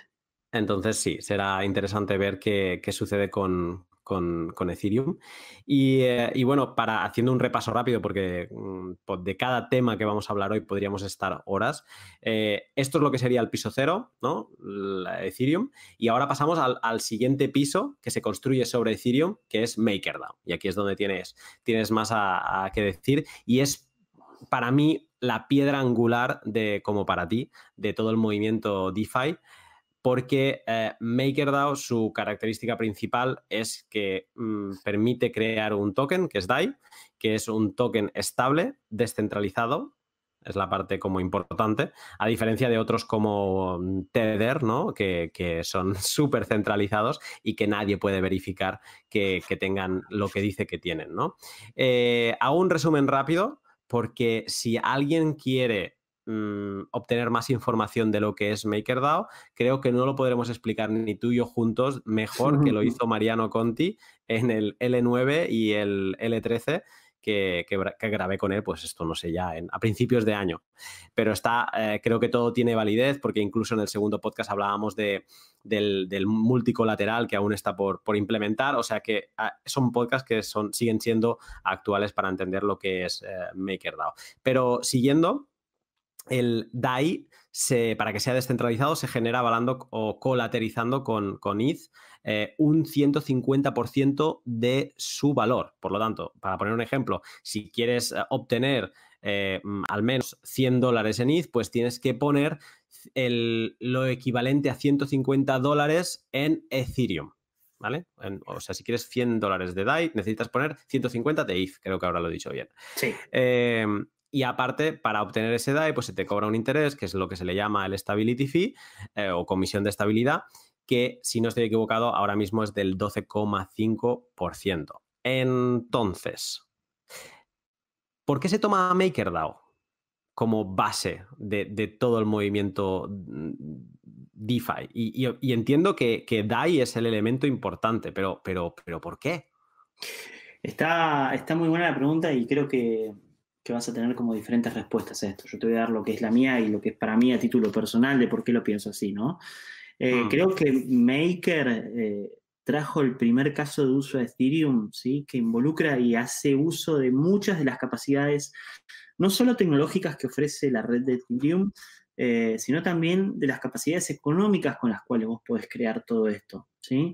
Entonces sí, será interesante ver qué sucede con, con, Ethereum. Eh, y, bueno, para haciendo un repaso rápido, porque mm, de cada tema que vamos a hablar hoy podríamos estar horas, eh, esto es lo que sería el piso cero, ¿no? Ethereum. Y ahora pasamos al, siguiente piso que se construye sobre Ethereum, que es MakerDAO. Y aquí es donde tienes, tienes más a, a que decir. Y es para mí la piedra angular de, como para ti, de todo el movimiento DeFi, porque eh, MakerDAO, su característica principal es que mm, permite crear un token, que es DAI, que es un token estable, descentralizado, es la parte como importante, a diferencia de otros como mm, Tether, ¿no? que, son súper centralizados y que nadie puede verificar que, tengan lo que dice que tienen. ¿no? Eh, hago un resumen rápido porque si alguien quiere Mm, obtener más información de lo que es MakerDAO. Creo que no lo podremos explicar ni tú y yo juntos mejor que lo hizo Mariano Conti en el L9 y el L13. Que, grabé con él, pues esto no sé ya, en, a principios de año. Pero está, eh, creo que todo tiene validez, porque incluso en el segundo podcast hablábamos de, del, multicolateral que aún está por, por implementar. O sea que ah, son podcasts que son, siguen siendo actuales para entender lo que es eh, MakerDAO. Pero siguiendo el DAI, se, para que sea descentralizado, se genera avalando o colaterizando con, con ETH eh, un 150% de su valor. Por lo tanto, para poner un ejemplo, si quieres eh, obtener eh, mm, al menos 100 dólares en ETH, pues tienes que poner lo equivalente a 150 dólares en Ethereum. ¿Vale? o sea, si quieres 100 dólares de DAI, necesitas poner 150 de ETH, creo que ahora lo he dicho bien. Sí. Eh, y aparte, para obtener ese DAI pues se te cobra un interés, que es lo que se le llama el Stability Fee eh, o comisión de estabilidad, que si no estoy equivocado, ahora mismo es del 12,5%. Entonces, ¿por qué se toma MakerDAO como base de, todo el movimiento mm, DeFi? Y, entiendo que, que, DAI es el elemento importante, pero, pero, pero ¿por qué? Está, está muy buena la pregunta y creo que que vas a tener como diferentes respuestas a esto. Yo te voy a dar lo que es la mía y lo que es para mí a título personal de por qué lo pienso así, ¿no? Eh, hmm. Creo que Maker eh, trajo el primer caso de uso de Ethereum, ¿sí? Que involucra y hace uso de muchas de las capacidades, no solo tecnológicas que ofrece la red de Ethereum, eh, sino también de las capacidades económicas con las cuales vos podés crear todo esto, ¿sí?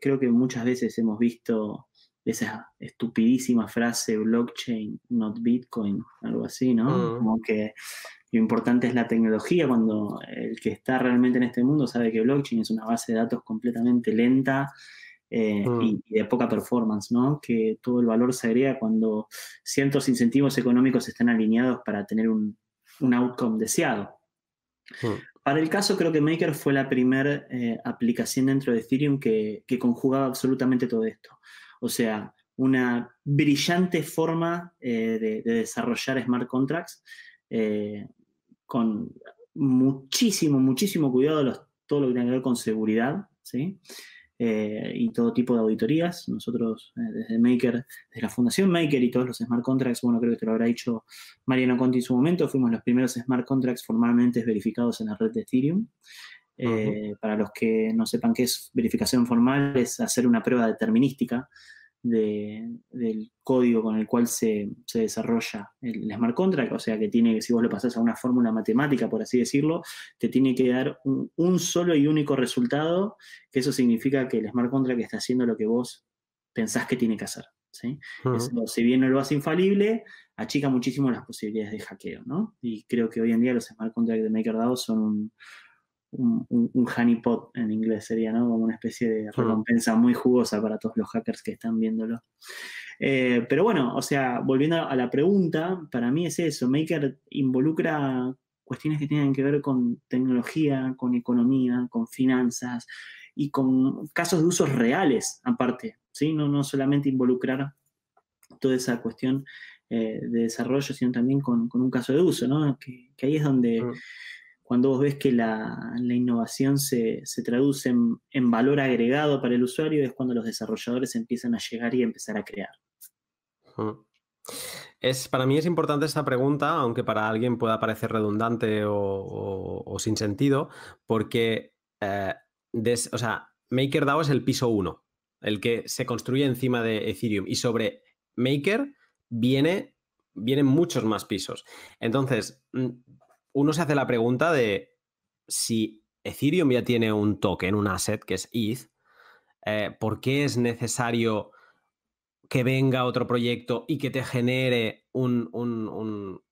creo que muchas veces hemos visto esa estupidísima frase blockchain, not Bitcoin, algo así, ¿no? Mm. Como que lo importante es la tecnología cuando el que está realmente en este mundo sabe que blockchain es una base de datos completamente lenta eh, mm. y, de poca performance, ¿no? Que todo el valor se agrega cuando ciertos incentivos económicos están alineados para tener un, outcome deseado. Mm. Para el caso, creo que Maker fue la primera eh, aplicación dentro de Ethereum que, que conjugaba absolutamente todo esto o sea, una brillante forma eh, de, desarrollar smart contracts eh, con muchísimo, muchísimo cuidado los, todo lo que tiene que ver con seguridad, ¿sí? Eh, y todo tipo de auditorías. Nosotros desde Maker, desde la Fundación Maker y todos los smart contracts, bueno, creo que te lo habrá dicho Mariano Conti en su momento, fuimos los primeros smart contracts formalmente verificados en la red de Ethereum. Eh, para los que no sepan qué es verificación formal, es hacer una prueba determinística del código con el cual se, desarrolla el, smart contract, o sea que tiene, que, si vos lo pasás a una fórmula matemática, por así decirlo, te tiene que dar un, solo y único resultado, que eso significa que el smart contract está haciendo lo que vos pensás que tiene que hacer. ¿sí? si bien no lo hace infalible, achica muchísimo las posibilidades de hackeo, ¿no? Y creo que hoy en día los smart contracts de MakerDAO son un un, honeypot en inglés sería, ¿no? Como una especie de hmm. recompensa muy jugosa para todos los hackers que están viéndolo. Eh, pero bueno, o sea, volviendo a la pregunta, para mí es eso, Maker involucra cuestiones que tienen que ver con tecnología, con economía, con finanzas y con casos de usos reales aparte, ¿sí? No, solamente involucrar toda esa cuestión eh, de desarrollo, sino también con, un caso de uso, ¿no? Que, ahí es donde... Hmm cuando vos ves que la, innovación se, traduce en, valor agregado para el usuario, es cuando los desarrolladores empiezan a llegar y a empezar a crear. Es, para mí es importante esta pregunta, aunque para alguien pueda parecer redundante o, sin sentido, porque eh, o MakerDAO es el piso 1, el que se construye encima de Ethereum. Y sobre Maker viene, vienen muchos más pisos. Entonces, mm, uno se hace la pregunta de si Ethereum ya tiene un token, un asset que es ETH, eh, ¿por qué es necesario que venga otro proyecto y que te genere un,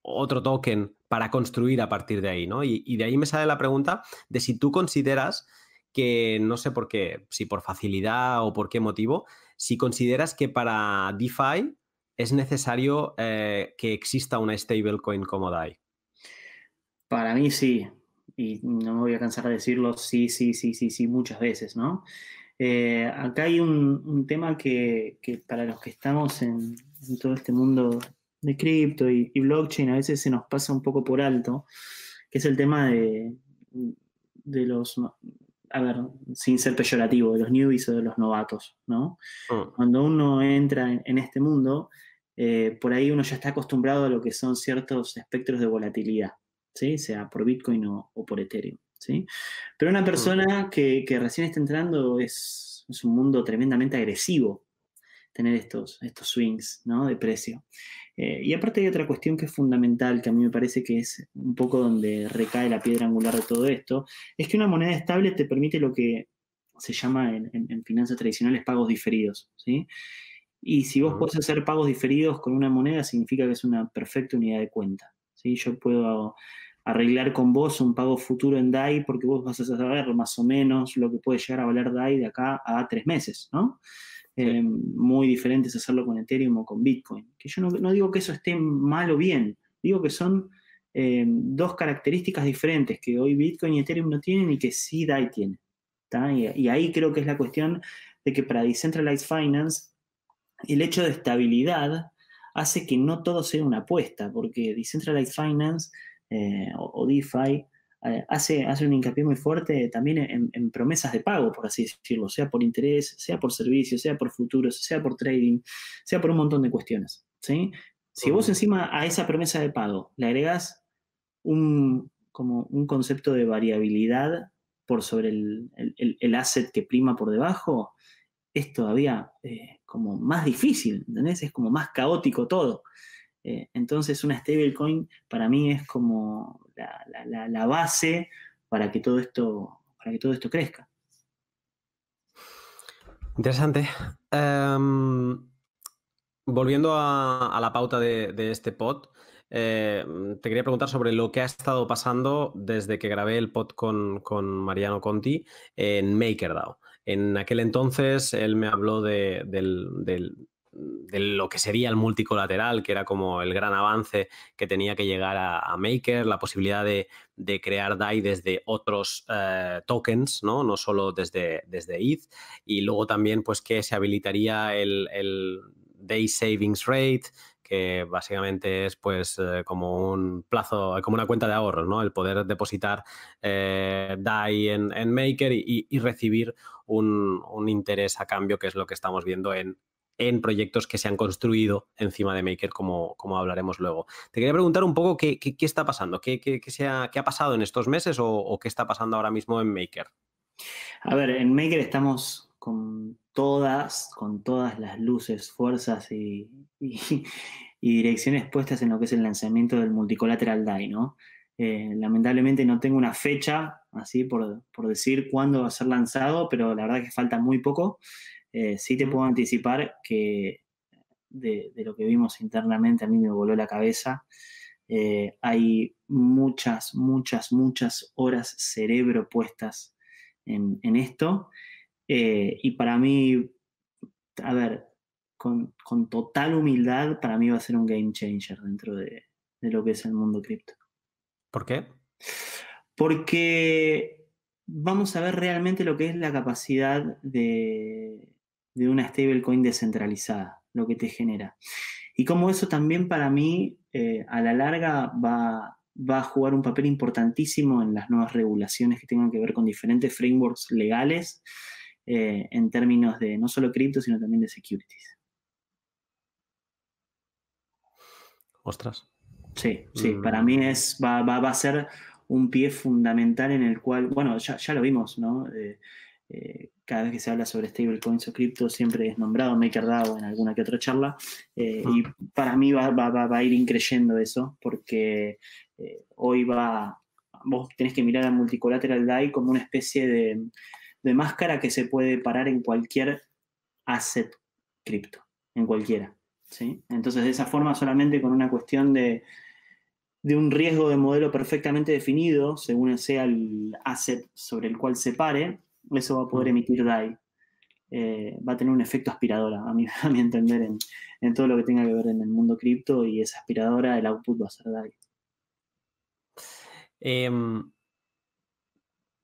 otro token para construir a partir de ahí? Y, de ahí me sale la pregunta de si tú consideras que, no sé por qué, si por facilidad o por qué motivo, si consideras que para DeFi es necesario eh, que exista una stablecoin como DAI. Para mí sí, y no me voy a cansar de decirlo, sí, sí, sí, sí, sí, muchas veces, ¿no? Eh, acá hay un, tema que, para los que estamos en, todo este mundo de cripto y, blockchain a veces se nos pasa un poco por alto, que es el tema de, los, a ver, sin ser peyorativo, de los newbies o de los novatos, ¿no? Mm. Cuando uno entra en, este mundo, eh, por ahí uno ya está acostumbrado a lo que son ciertos espectros de volatilidad, sea por Bitcoin o, por Ethereum. ¿sí? Pero una mm. persona que, recién está entrando es, un mundo tremendamente agresivo tener estos, estos swings de precio. Eh, y aparte hay otra cuestión que es fundamental, que a mí me parece que es un poco donde recae la piedra angular de todo esto, es que una moneda estable te permite lo que se llama en, finanzas tradicionales pagos diferidos. Y si vos mm. podés hacer pagos diferidos con una moneda, significa que es una perfecta unidad de cuenta. ¿sí? Yo puedo arreglar con vos un pago futuro en DAI porque vos vas a saber más o menos lo que puede llegar a valer DAI de acá a tres meses, ¿no? diferente Eh, muy hacerlo con Ethereum o con Bitcoin. Que yo no, digo que eso esté mal o bien, digo que son eh, dos características diferentes que hoy Bitcoin y Ethereum no tienen y que sí DAI tiene. y, ahí creo que es la cuestión de que para Decentralized Finance el hecho de estabilidad hace que no todo sea una apuesta, porque Decentralized Finance eh, o, DeFi, eh, hace, hace un hincapié muy fuerte también en, promesas de pago, por así decirlo, sea por interés, sea por servicios, sea por futuros, sea por trading, sea por un montón de cuestiones. ¿sí? Si vos encima a esa promesa de pago le agregás un, como un concepto de variabilidad por sobre el, asset que prima por debajo, es todavía eh, como más difícil, ¿entendés? Es como más caótico todo. Eh, entonces una stablecoin para mí es como la, base para que todo esto, para que todo esto crezca. Interesante. Em, volviendo a, la pauta de, este pod, eh, te quería preguntar sobre lo que ha estado pasando desde que grabé el pod con, Mariano Conti en MakerDAO. En aquel entonces él me habló de, del de lo que sería el multicolateral, que era como el gran avance que tenía que llegar a, Maker, la posibilidad de, crear DAI desde otros eh, tokens, ¿no? solo desde, desde ETH, y luego también pues que se habilitaría el, Day Savings Rate, que básicamente es pues eh, como un plazo, como una cuenta de ahorros, ¿no? El poder depositar eh, DAI en, Maker y, recibir un, interés a cambio, que es lo que estamos viendo en en proyectos que se han construido encima de Maker, como, como hablaremos luego. Te quería preguntar un poco qué, está pasando, qué, qué, qué, ha, pasado en estos meses o, qué está pasando ahora mismo en Maker. A ver, en Maker estamos con todas, con todas las luces, fuerzas y, direcciones puestas en lo que es el lanzamiento del Multicolateral DAI, ¿no? Eh, lamentablemente no tengo una fecha, así por, por decir cuándo va a ser lanzado, pero la verdad es que falta muy poco. Eh, sí te puedo anticipar que de, lo que vimos internamente a mí me voló la cabeza. Eh, hay muchas, muchas, muchas horas cerebro puestas en, esto. Eh, y para mí, a ver, con, total humildad, para mí va a ser un game changer dentro de, de lo que es el mundo cripto. ¿Por qué? Porque vamos a ver realmente lo que es la capacidad de, de una stablecoin descentralizada, lo que te genera. Y como eso también para mí eh, a la larga va, a jugar un papel importantísimo en las nuevas regulaciones que tengan que ver con diferentes frameworks legales eh, en términos de no solo cripto, sino también de securities. Ostras. Sí, sí, mm. para mí es, va, a ser un pie fundamental en el cual, bueno, ya, lo vimos, ¿no? Eh, eh, cada vez que se habla sobre stablecoins o cripto siempre es nombrado MakerDAO en alguna que otra charla eh, y para mí va, a ir increyendo eso porque eh, hoy va, vos tenés que mirar a Multicolateral DAI como una especie de, máscara que se puede parar en cualquier asset cripto, en cualquiera. ¿sí? Entonces de esa forma solamente con una cuestión de de un riesgo de modelo perfectamente definido, según sea el asset sobre el cual se pare, eso va a poder emitir DAI. Eh, va a tener un efecto aspiradora, a mi, entender, en, todo lo que tenga que ver en el mundo cripto y esa aspiradora, el output va a ser DAI. Em,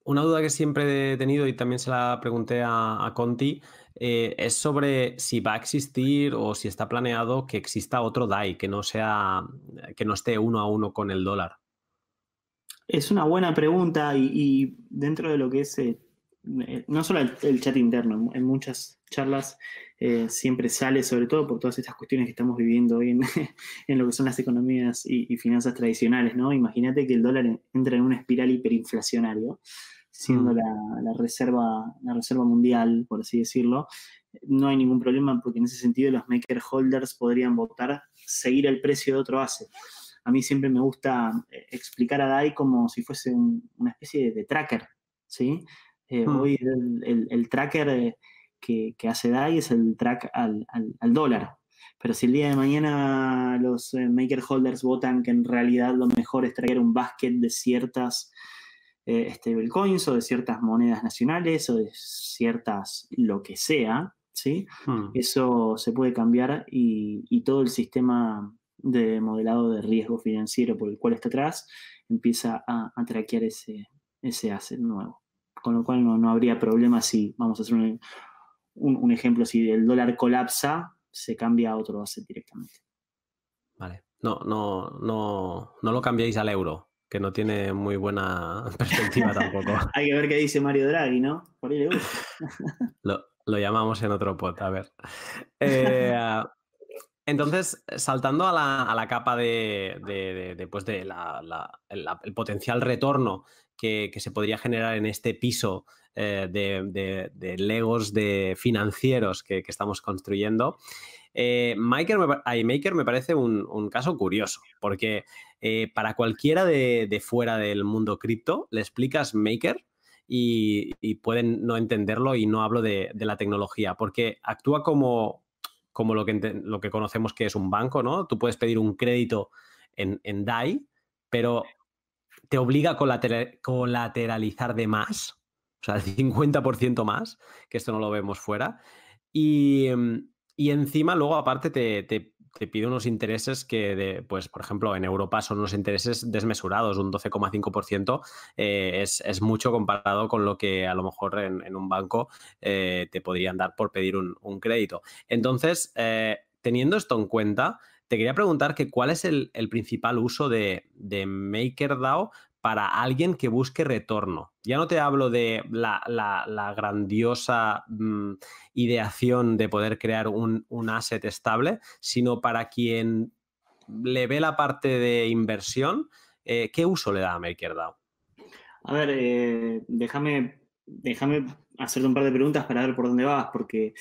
una duda que siempre he tenido y también se la pregunté a, Conti eh, es sobre si va a existir o si está planeado que exista otro DAI que no sea que no esté uno a uno con el dólar. Es una buena pregunta y, dentro de lo que es eh, eh, no solo el, chat interno, en muchas charlas eh, siempre sale, sobre todo por todas estas cuestiones que estamos viviendo hoy en, lo que son las economías y, finanzas tradicionales, ¿no? Imagínate que el dólar entra en una espiral hiperinflacionario, siendo mm. la, reserva, la reserva mundial, por así decirlo. No hay ningún problema porque en ese sentido los maker holders podrían votar seguir el precio de otro asset a mí siempre me gusta eh, explicar a DAI como si fuese una especie de, de tracker, ¿sí? Eh, mm. Hoy el, tracker eh, que, hace DAI es el track al, dólar. Pero si el día de mañana los eh, maker holders votan que en realidad lo mejor es traer un basket de ciertas eh, stablecoins este, o de ciertas monedas nacionales o de ciertas lo que sea, ¿sí? Mm. Eso se puede cambiar y, todo el sistema de modelado de riesgo financiero por el cual está atrás empieza a, traquear ese, ese asset nuevo con lo cual no, habría problema si, vamos a hacer un, ejemplo, si el dólar colapsa, se cambia a otro base directamente. Vale. No, no, no, no lo cambiéis al euro, que no tiene muy buena perspectiva tampoco. Hay que ver qué dice Mario Draghi, ¿no? Por el euro lo, lo, llamamos en otro pot, a ver. Eh, entonces, eh, saltando a la, capa de, de, pues, el, potencial retorno que, se podría generar en este piso eh, de, legos de financieros que, estamos construyendo, eh, Maker, me parece un, caso curioso, porque para cualquiera de, fuera del mundo cripto, le explicas Maker. Y, y pueden no entenderlo y no hablo de la tecnología, porque actúa como como lo que, lo que conocemos que es un banco, ¿no? Tú puedes pedir un crédito en, DAI, pero te obliga a colateralizar de más, o sea, el 50% más, que esto no lo vemos fuera. Y, mm, y encima luego aparte te te pide unos intereses que, pues, por ejemplo, en Europa son unos intereses desmesurados, un 12,5% eh, es, mucho comparado con lo que a lo mejor en, un banco eh, te podrían dar por pedir un, crédito. Entonces, eh, teniendo esto en cuenta, te quería preguntar que cuál es el, principal uso de, de MakerDAO para alguien que busque retorno. Ya no te hablo de la, grandiosa mm, ideación de poder crear un, asset estable, sino para quien le ve la parte de inversión, eh, ¿qué uso le da a MakerDAO? A ver, eh, déjame, déjame hacerte un par de preguntas para ver por dónde vas, porque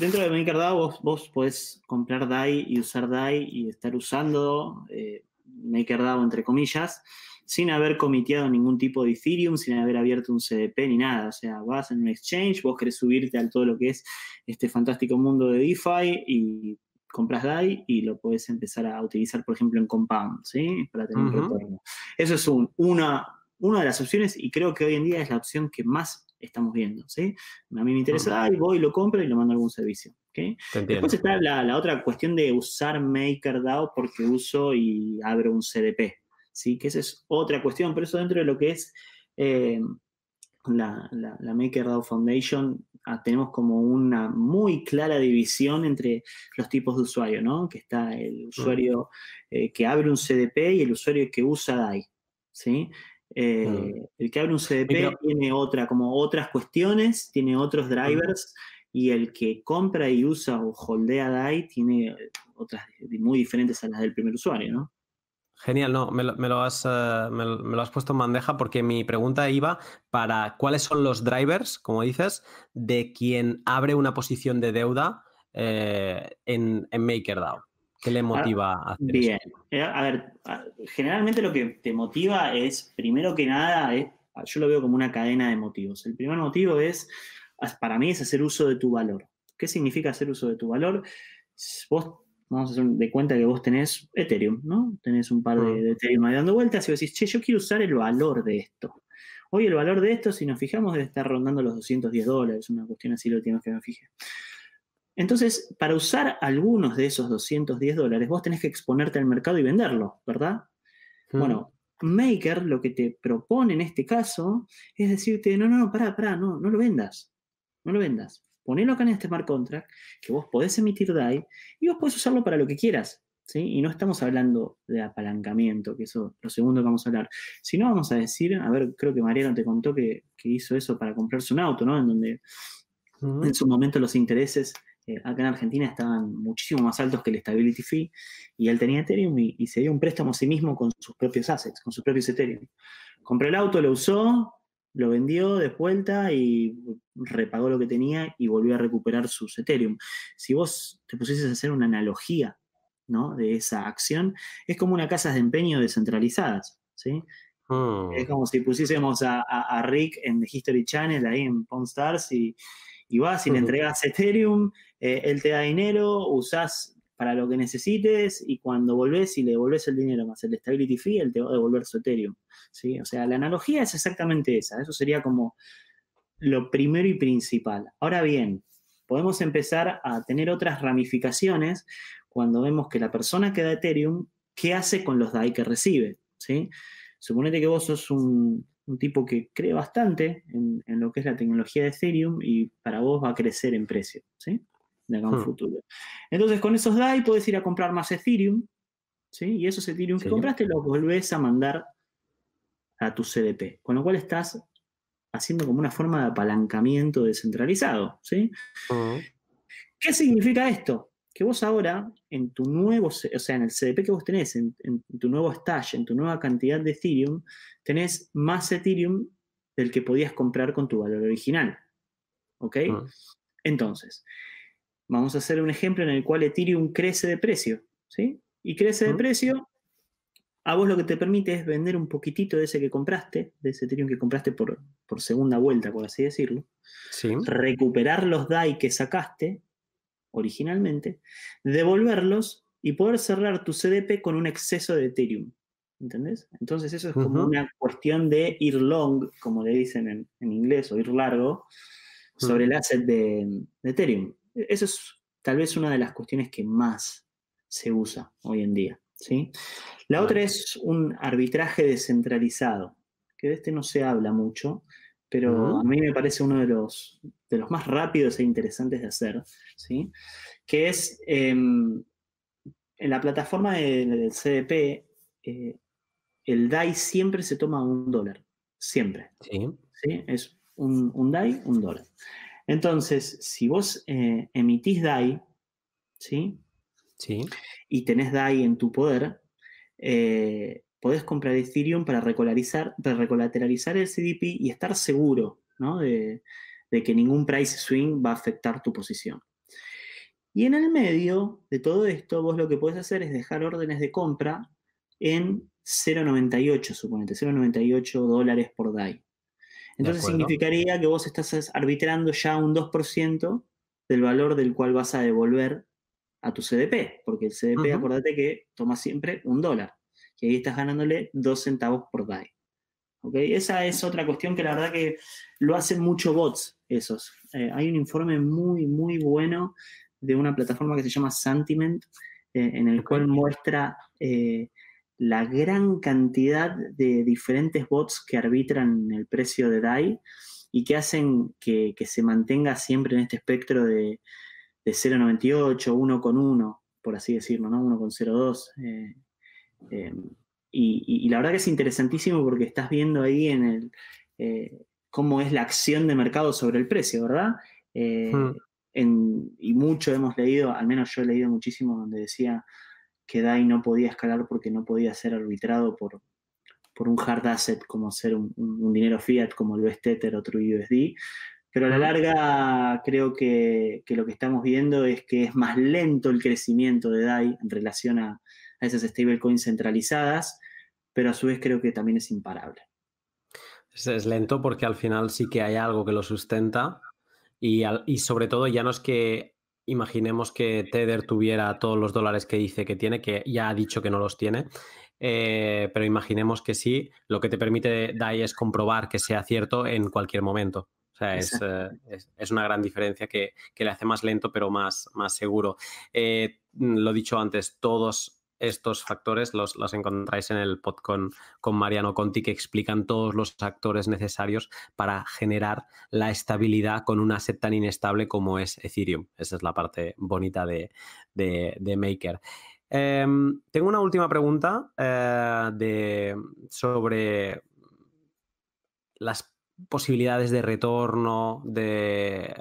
dentro de, MakerDAO vos, puedes comprar DAI y usar DAI y estar usando eh, MakerDAO entre comillas sin haber comiteado ningún tipo de Ethereum, sin haber abierto un CDP ni nada. O sea, vas en un exchange, vos querés subirte a todo lo que es este fantástico mundo de DeFi y compras DAI y lo podés empezar a utilizar, por ejemplo, en Compound, ¿sí? Para tener un retorno. Eso es una, una de las opciones y creo que hoy en día es la opción que más estamos viendo, ¿sí? A mí me interesa, DAI, voy, lo compro y lo mando a algún servicio, Después está la, la, otra cuestión de usar MakerDAO porque uso y abro un CDP, ¿sí? Que esa es otra cuestión, pero eso dentro de lo que es eh, la, Maker MakerDAO Foundation, ah, tenemos como una muy clara división entre los tipos de usuario, ¿no? Que está el mm. usuario eh, que abre un CDP y el usuario que usa DAI, ¿sí? Eh, mm. El que abre un CDP tiene otra, como otras cuestiones, tiene otros mm. drivers, y el que compra y usa o holdea DAI tiene otras muy diferentes a las del primer usuario, ¿no? Genial, no, me lo, has, eh, me, lo, has puesto en bandeja porque mi pregunta iba para cuáles son los drivers, como dices, de quien abre una posición de deuda eh, en, en, MakerDAO. ¿Qué le ah, motiva a hacer Bien. Eh, a ver, ah, generalmente lo que te motiva es, primero que nada, yo lo veo como una cadena de motivos. El primer motivo es, para mí, es hacer uso de tu valor. ¿Qué significa hacer uso de tu valor? Vos Vamos a hacer de cuenta que vos tenés Ethereum, ¿no? Tenés un par mm. de, Ethereum ahí dando vueltas y vos decís, che, yo quiero usar el valor de esto. Hoy el valor de esto, si nos fijamos, debe estar rondando los 210 dólares, una cuestión así lo tienes que me Entonces, para usar algunos de esos 210 dólares, vos tenés que exponerte al mercado y venderlo, ¿verdad? Mm. Bueno, Maker lo que te propone en este caso es decirte, no, no, no, pará, pará, no, no lo vendas, no lo vendas ponelo acá en este smart contract, que vos podés emitir DAI y vos podés usarlo para lo que quieras. ¿sí? Y no estamos hablando de apalancamiento, que eso lo segundo que vamos a hablar. Si no, vamos a decir, a ver, creo que Mariano te contó que, hizo eso para comprarse un auto, ¿no? En donde en su momento los intereses eh, acá en Argentina estaban muchísimo más altos que el Stability Fee, y él tenía Ethereum y, y se dio un préstamo a sí mismo con sus propios assets, con sus propios Ethereum. Compró el auto, lo usó, lo vendió de vuelta y repagó lo que tenía y volvió a recuperar sus Ethereum. Si vos te pusieses a hacer una analogía ¿no? de esa acción, es como una casa de empeño descentralizadas. Hmm. Es como si pusiésemos a, Rick en The History Channel, ahí en Pawn Stars, y, y vas y le entregas Ethereum, eh, él te da dinero, usás para lo que necesites y cuando volvés y le devolvés el dinero más el stability fee, él te va a devolver su Ethereum. ¿sí? O sea, la analogía es exactamente esa. Eso sería como lo primero y principal. Ahora bien, podemos empezar a tener otras ramificaciones cuando vemos que la persona que da Ethereum, ¿qué hace con los DAI que recibe? ¿sí? Suponete que vos sos un, tipo que cree bastante en, en, lo que es la tecnología de Ethereum y para vos va a crecer en precio. ¿sí? acá un hmm. futuro. Entonces, con esos DAI puedes ir a comprar más Ethereum, ¿sí? Y esos Ethereum que compraste los volvés a mandar a tu CDP, con lo cual estás haciendo como una forma de apalancamiento descentralizado, ¿sí? Hmm. ¿Qué significa esto? Que vos ahora, en tu nuevo, o sea, en el CDP que vos tenés, en, tu nuevo stash, en tu nueva cantidad de Ethereum, tenés más Ethereum del que podías comprar con tu valor original. ¿Ok? Hmm. Entonces, Vamos a hacer un ejemplo en el cual Ethereum crece de precio, ¿sí? Y crece de precio, a vos lo que te permite es vender un poquitito de ese que compraste, de ese Ethereum que compraste por, segunda vuelta, por así decirlo. Recuperar los DAI que sacaste originalmente, devolverlos y poder cerrar tu CDP con un exceso de Ethereum. ¿Entendés? Entonces eso es como una cuestión de ir long, como le dicen en, inglés, o ir largo, sobre el asset de Ethereum. E-, eso es tal vez una de las cuestiones que más se usa hoy en día. ¿sí? La otra es un arbitraje descentralizado, que de este no se habla mucho, pero a mí me parece uno de los, de los más rápidos e interesantes de hacer, ¿sí? que es em, en la plataforma del, CDP, eh, el DAI siempre se toma un dólar, siempre. ¿Sí? Es un DAI, un dólar. Entonces, si vos eh, emitís DAI, ¿sí? Y tenés DAI en tu poder, eh, podés comprar Ethereum para, recolarizar, para recolateralizar el CDP y estar seguro de, que ningún price swing va a afectar tu posición. Y en el medio de todo esto, vos lo que podés hacer es dejar órdenes de compra en 0.98, suponete, 0.98 dólares por DAI. Entonces significaría que vos estás arbitrando ya un 2% del valor del cual vas a devolver a tu CDP, porque el CDP, acuérdate que toma siempre un dólar, y ahí estás ganándole dos centavos por DAI. ¿Okay? Esa es otra cuestión que la verdad que lo hacen muchos bots esos. Eh, hay un informe muy, muy bueno de una plataforma que se llama Sentiment, eh, en el cual muestra eh, la gran cantidad de diferentes bots que arbitran el precio de DAI y que hacen que, se mantenga siempre en este espectro de, de 0,98, 1,1, por así decirlo, ¿no? 1,02. Eh, eh, y, la verdad que es interesantísimo porque estás viendo ahí en el, eh, cómo es la acción de mercado sobre el precio, ¿verdad? Hmm. y mucho hemos leído, al menos yo he leído muchísimo donde decía, que Dai no podía escalar porque no podía ser arbitrado por, por un hard asset como ser un, dinero fiat como lo es Tether o USD, Pero a la larga creo que, lo que estamos viendo es que es más lento el crecimiento de DAI en relación a, esas stablecoins centralizadas, pero a su vez creo que también es imparable. Es, lento porque al final sí que hay algo que lo sustenta y, y sobre todo ya no es que imaginemos que Tether tuviera todos los dólares que dice que tiene, que ya ha dicho que no los tiene, eh, pero imaginemos que sí, lo que te permite DAI es comprobar que sea cierto en cualquier momento. O sea, es, eh, una gran diferencia que, le hace más lento, pero más, más seguro. Lo eh, lo dicho antes, todos estos factores los, encontráis en el podcast con, Mariano Conti, que explican todos los actores necesarios para generar la estabilidad con un asset tan inestable como es Ethereum. Esa es la parte bonita de, Maker. Em, tengo una última pregunta eh, sobre las posibilidades de retorno de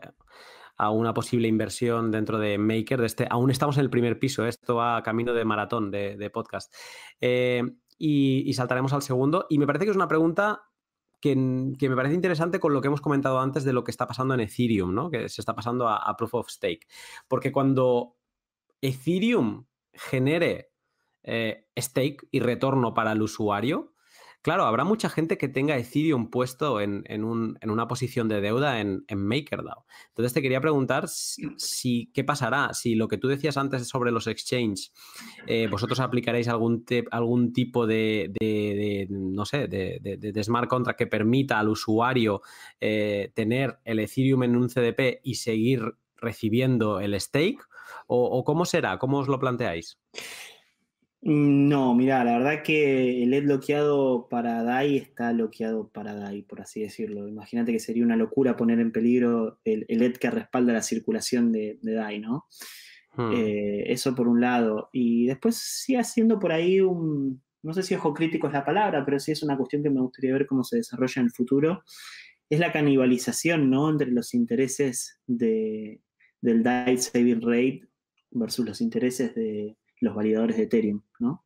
a una posible inversión dentro de Maker. De este, aún estamos en el primer piso, ¿eh? esto va a camino de maratón de, podcast. Eh, y, saltaremos al segundo. Y me parece que es una pregunta que, me parece interesante con lo que hemos comentado antes de lo que está pasando en Ethereum, ¿no? que se está pasando a, Proof of Stake. Porque cuando Ethereum genere eh, stake y retorno para el usuario, Claro, habrá mucha gente que tenga Ethereum puesto en, una posición de deuda en, en, MakerDAO. Entonces te quería preguntar si, qué pasará, si lo que tú decías antes sobre los exchanges, eh, vosotros aplicaréis algún, algún tipo de, no sé, de, de, smart contract que permita al usuario eh, tener el Ethereum en un CDP y seguir recibiendo el stake, o cómo será, cómo os lo planteáis. Mm, no, mira, la verdad que el LED bloqueado para DAI está bloqueado para DAI, por así decirlo. Imagínate que sería una locura poner en peligro el, LED que respalda la circulación de, DAI, ¿no? Hmm. Eh, eso por un lado. Y después sí haciendo por ahí un, no sé si ojo crítico es la palabra, pero sí es una cuestión que me gustaría ver cómo se desarrolla en el futuro, es la canibalización, ¿no? Entre los intereses de, del DAI Saving Rate versus los intereses de los validadores de Ethereum. ¿no?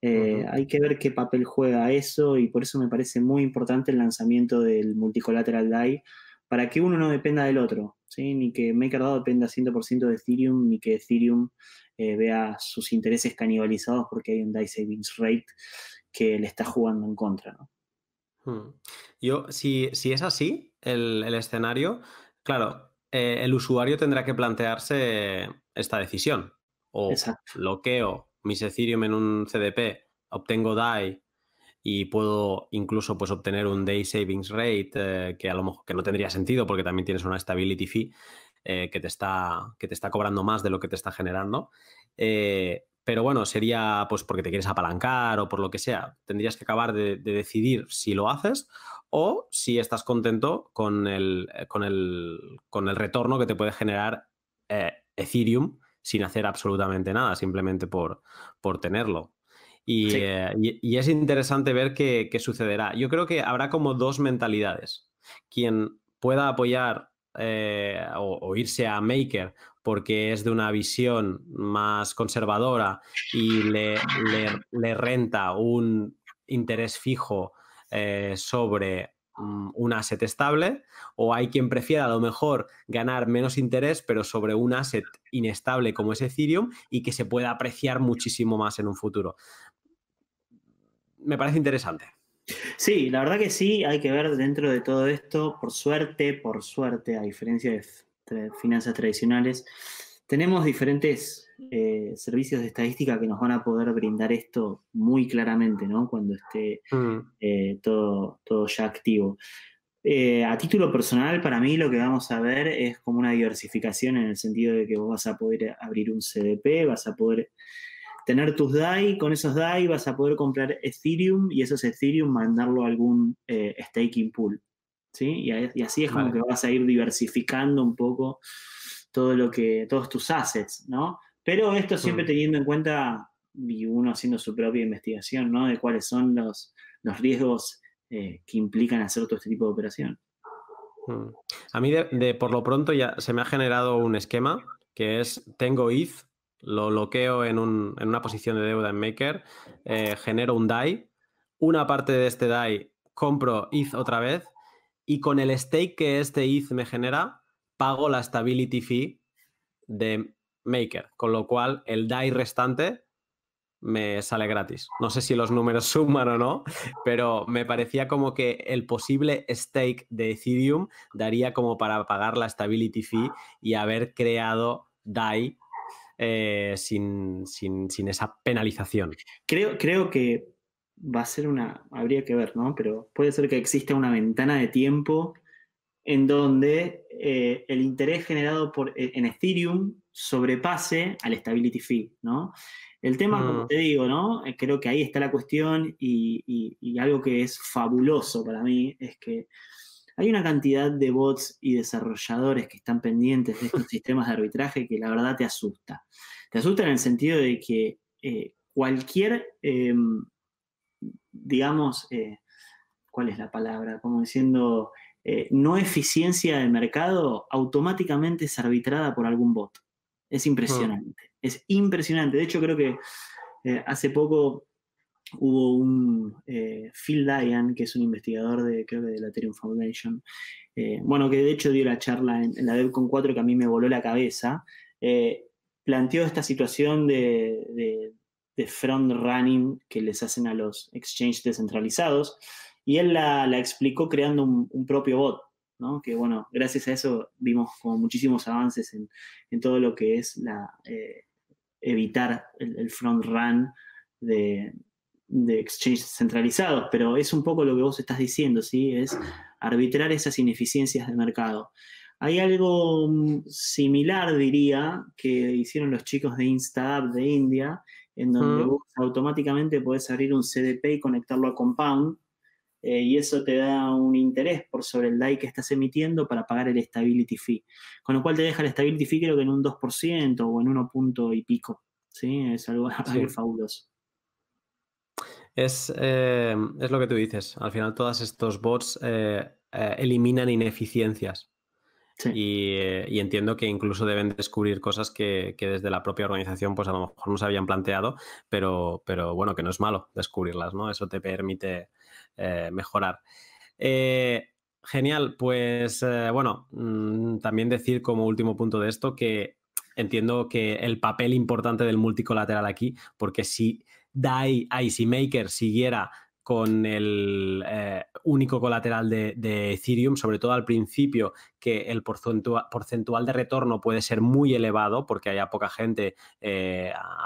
Eh, hay que ver qué papel juega eso y por eso me parece muy importante el lanzamiento del multicolateral DAI para que uno no dependa del otro, ¿sí? ni que MakerDAO dependa 100% de Ethereum, ni que Ethereum eh, vea sus intereses canibalizados porque hay un DAI savings rate que le está jugando en contra. Hmm. Yo, si, es así el, escenario, claro, eh, el usuario tendrá que plantearse esta decisión o bloqueo mis Ethereum en un CDP, obtengo DAI y puedo incluso pues, obtener un Day Savings Rate, eh, que a lo mejor que no tendría sentido porque también tienes una Stability Fee eh, que, te está, que te está cobrando más de lo que te está generando. Eh, pero bueno, sería pues porque te quieres apalancar o por lo que sea. Tendrías que acabar de, de decidir si lo haces o si estás contento con el, con el, con el retorno que te puede generar Ethereum sin hacer absolutamente nada, simplemente por, por tenerlo. Y, eh, es interesante ver qué, sucederá. Yo creo que habrá como dos mentalidades. Quien pueda apoyar eh, o, irse a Maker porque es de una visión más conservadora y le, le, renta un interés fijo eh, sobre Mm, un asset estable o hay quien prefiera a lo mejor ganar menos interés pero sobre un asset inestable como es Ethereum y que se pueda apreciar muchísimo más en un futuro. Me parece interesante. Sí, la verdad que sí, hay que ver dentro de todo esto, por suerte, por suerte, a diferencia de finanzas tradicionales, tenemos diferentes eh, servicios de estadística que nos van a poder brindar esto muy claramente, ¿no? Cuando esté mm. eh, todo, todo ya activo. Eh, a título personal, para mí lo que vamos a ver es como una diversificación en el sentido de que vos vas a poder abrir un CDP, vas a poder tener tus DAI, con esos DAI vas a poder comprar Ethereum y esos Ethereum mandarlo a algún staking pool. ¿sí? Y, así es como que vas a ir diversificando un poco todo lo que, todos tus assets, ¿no? Pero esto siempre mm. teniendo en cuenta, y uno haciendo su propia investigación, ¿no? De cuáles son los, riesgos eh, que implican hacer todo este tipo de operación. Mm. A mí, de, por lo pronto, ya se me ha generado un esquema que es, tengo ETH, lo bloqueo en, una posición de deuda en Maker, eh, genero un DAI, una parte de este DAI compro ETH otra vez y con el stake que este ETH me genera, pago la stability fee de Maker, con lo cual el DAI restante me sale gratis. No sé si los números suman o no, pero me parecía como que el posible stake de Ethereum daría como para pagar la stability fee y haber creado DAI eh, sin, esa penalización. Creo, creo que va a ser una, habría que ver, ¿no? Pero puede ser que exista una ventana de tiempo en donde eh, el interés generado por, e, en Ethereum sobrepase al stability fee, ¿no? El tema, ah. como te digo, ¿no? Eh, creo que ahí está la cuestión y, algo que es fabuloso para mí es que hay una cantidad de bots y desarrolladores que están pendientes de estos sistemas de arbitraje que la verdad te asusta. Te asusta en el sentido de que eh, cualquier, em, digamos, ¿cuál es la palabra? Como diciendo, eh, no eficiencia de mercado automáticamente es arbitrada por algún bot. Es impresionante, mm. es impresionante. De hecho, creo que eh, hace poco hubo un eh, Phil Lyon, que es un investigador de, la Ethereum Foundation, bueno, que de hecho dio la charla en, la DevCon 4 que a mí me voló la cabeza, planteó esta situación de, de front running que les hacen a los exchanges descentralizados y él la, explicó creando un, propio bot, ¿no? que bueno, gracias a eso vimos como muchísimos avances en, todo lo que es eh, evitar el, front run de, exchanges centralizados, pero es un poco lo que vos estás diciendo, ¿sí? es arbitrar esas ineficiencias de mercado. Hay algo mm, similar, diría, que hicieron los chicos de InstaApp de India, en donde vos automáticamente podés abrir un CDP y conectarlo a Compound, eh, y eso te da un interés por sobre el DAI que estás emitiendo para pagar el stability fee. Con lo cual te deja el stability fee creo que en un 2% o en uno punto y pico. ¿sí? Es algo, fabuloso. Eh, es, lo que tú dices. Al final todos estos bots eh, eliminan ineficiencias. Y, entiendo que incluso deben descubrir cosas que, desde la propia organización pues a lo mejor no se habían planteado, pero, pero bueno, que no es malo descubrirlas, ¿no? Eso te permite eh, mejorar. Eh, genial, pues eh, bueno, mm, también decir como último punto de esto que entiendo que el papel importante del multicolateral aquí, porque si DAI Maker siguiera con el único colateral de, Ethereum, sobre todo al principio, que el porcentual de retorno puede ser muy elevado porque haya poca gente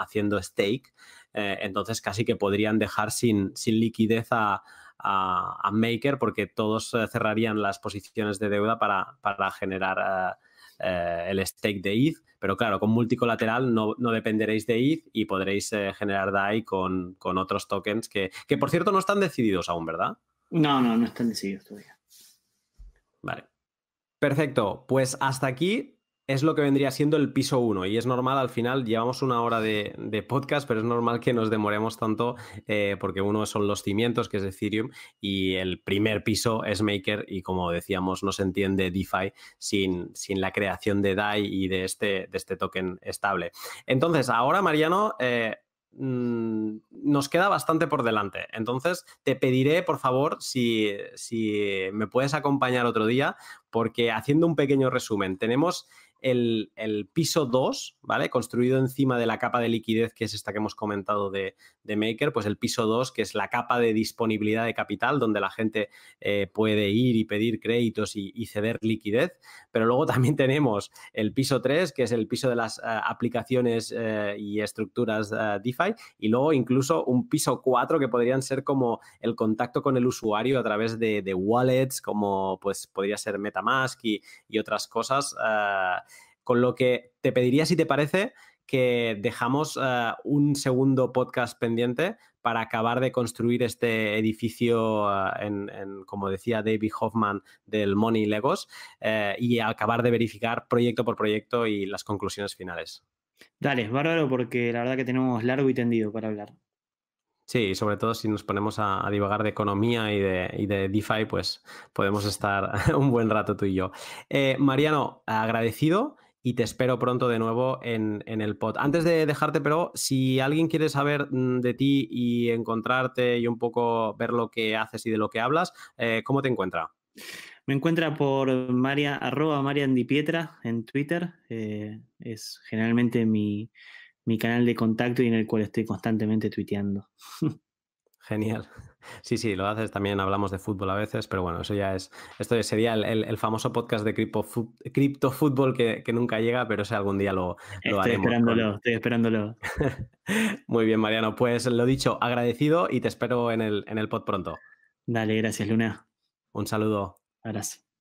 haciendo stake, entonces casi que podrían dejar sin, sin liquidez a, a, Maker porque todos eh, cerrarían las posiciones de deuda para, generar eh, eh, el stake de ETH. Pero claro, con multicolateral no, dependeréis de ETH y podréis generar DAI con, otros tokens que, que, por cierto, no están decididos aún, ¿verdad? No, no, no están decididos todavía. Vale. Perfecto, pues hasta aquí es lo que vendría siendo el piso 1 y es normal al final, llevamos una hora de, podcast, pero es normal que nos demoremos tanto eh, porque uno son los cimientos, que es Ethereum, y el primer piso es Maker y como decíamos, no se entiende DeFi sin, sin la creación de DAI y de este, de este token estable. Entonces, ahora Mariano... Eh, mm, nos queda bastante por delante. Entonces, te pediré, por favor, si, si, me puedes acompañar otro día, porque haciendo un pequeño resumen, tenemos el, piso 2, ¿vale? Construido encima de la capa de liquidez, que es esta que hemos comentado de, Maker, pues el piso 2, que es la capa de disponibilidad de capital, donde la gente eh, puede ir y pedir créditos y, ceder liquidez. Pero luego también tenemos el piso 3, que es el piso de las eh, aplicaciones eh, y estructuras DeFi, y luego incluso un piso 4 que podrían ser como el contacto con el usuario a través de, wallets, como pues podría ser MetaMask y, otras cosas. Con lo que te pediría, si te parece, que dejamos eh, un segundo podcast pendiente para acabar de construir este edificio, eh, en, como decía David Hoffman, del Money Legos, eh, y acabar de verificar proyecto por proyecto y las conclusiones finales. Dale, bárbaro, porque la verdad que tenemos largo y tendido para hablar. Sí, sobre todo si nos ponemos a, divagar de economía y de, DeFi, pues podemos estar un buen rato tú y yo. Mariano, agradecido y te espero pronto de nuevo en, el pod. Antes de dejarte, pero si alguien quiere saber mm, de ti y encontrarte y un poco ver lo que haces y de lo que hablas, eh, ¿cómo te encuentra? Me encuentra por maria, arroba mariandipietra en Twitter. Eh, es generalmente mi, mi canal de contacto y en el cual estoy constantemente tuiteando. Genial. Sí, sí, lo haces también, hablamos de fútbol a veces, pero bueno, eso ya es, esto sería el, el, famoso podcast de cripto, fútbol que, nunca llega, pero ese algún día lo, lo estoy Esperándolo, Estoy esperándolo, Muy bien, Mariano, pues lo dicho, agradecido y te espero en el, en el pod pronto. Dale, gracias, Luna. Un saludo. Abrazo.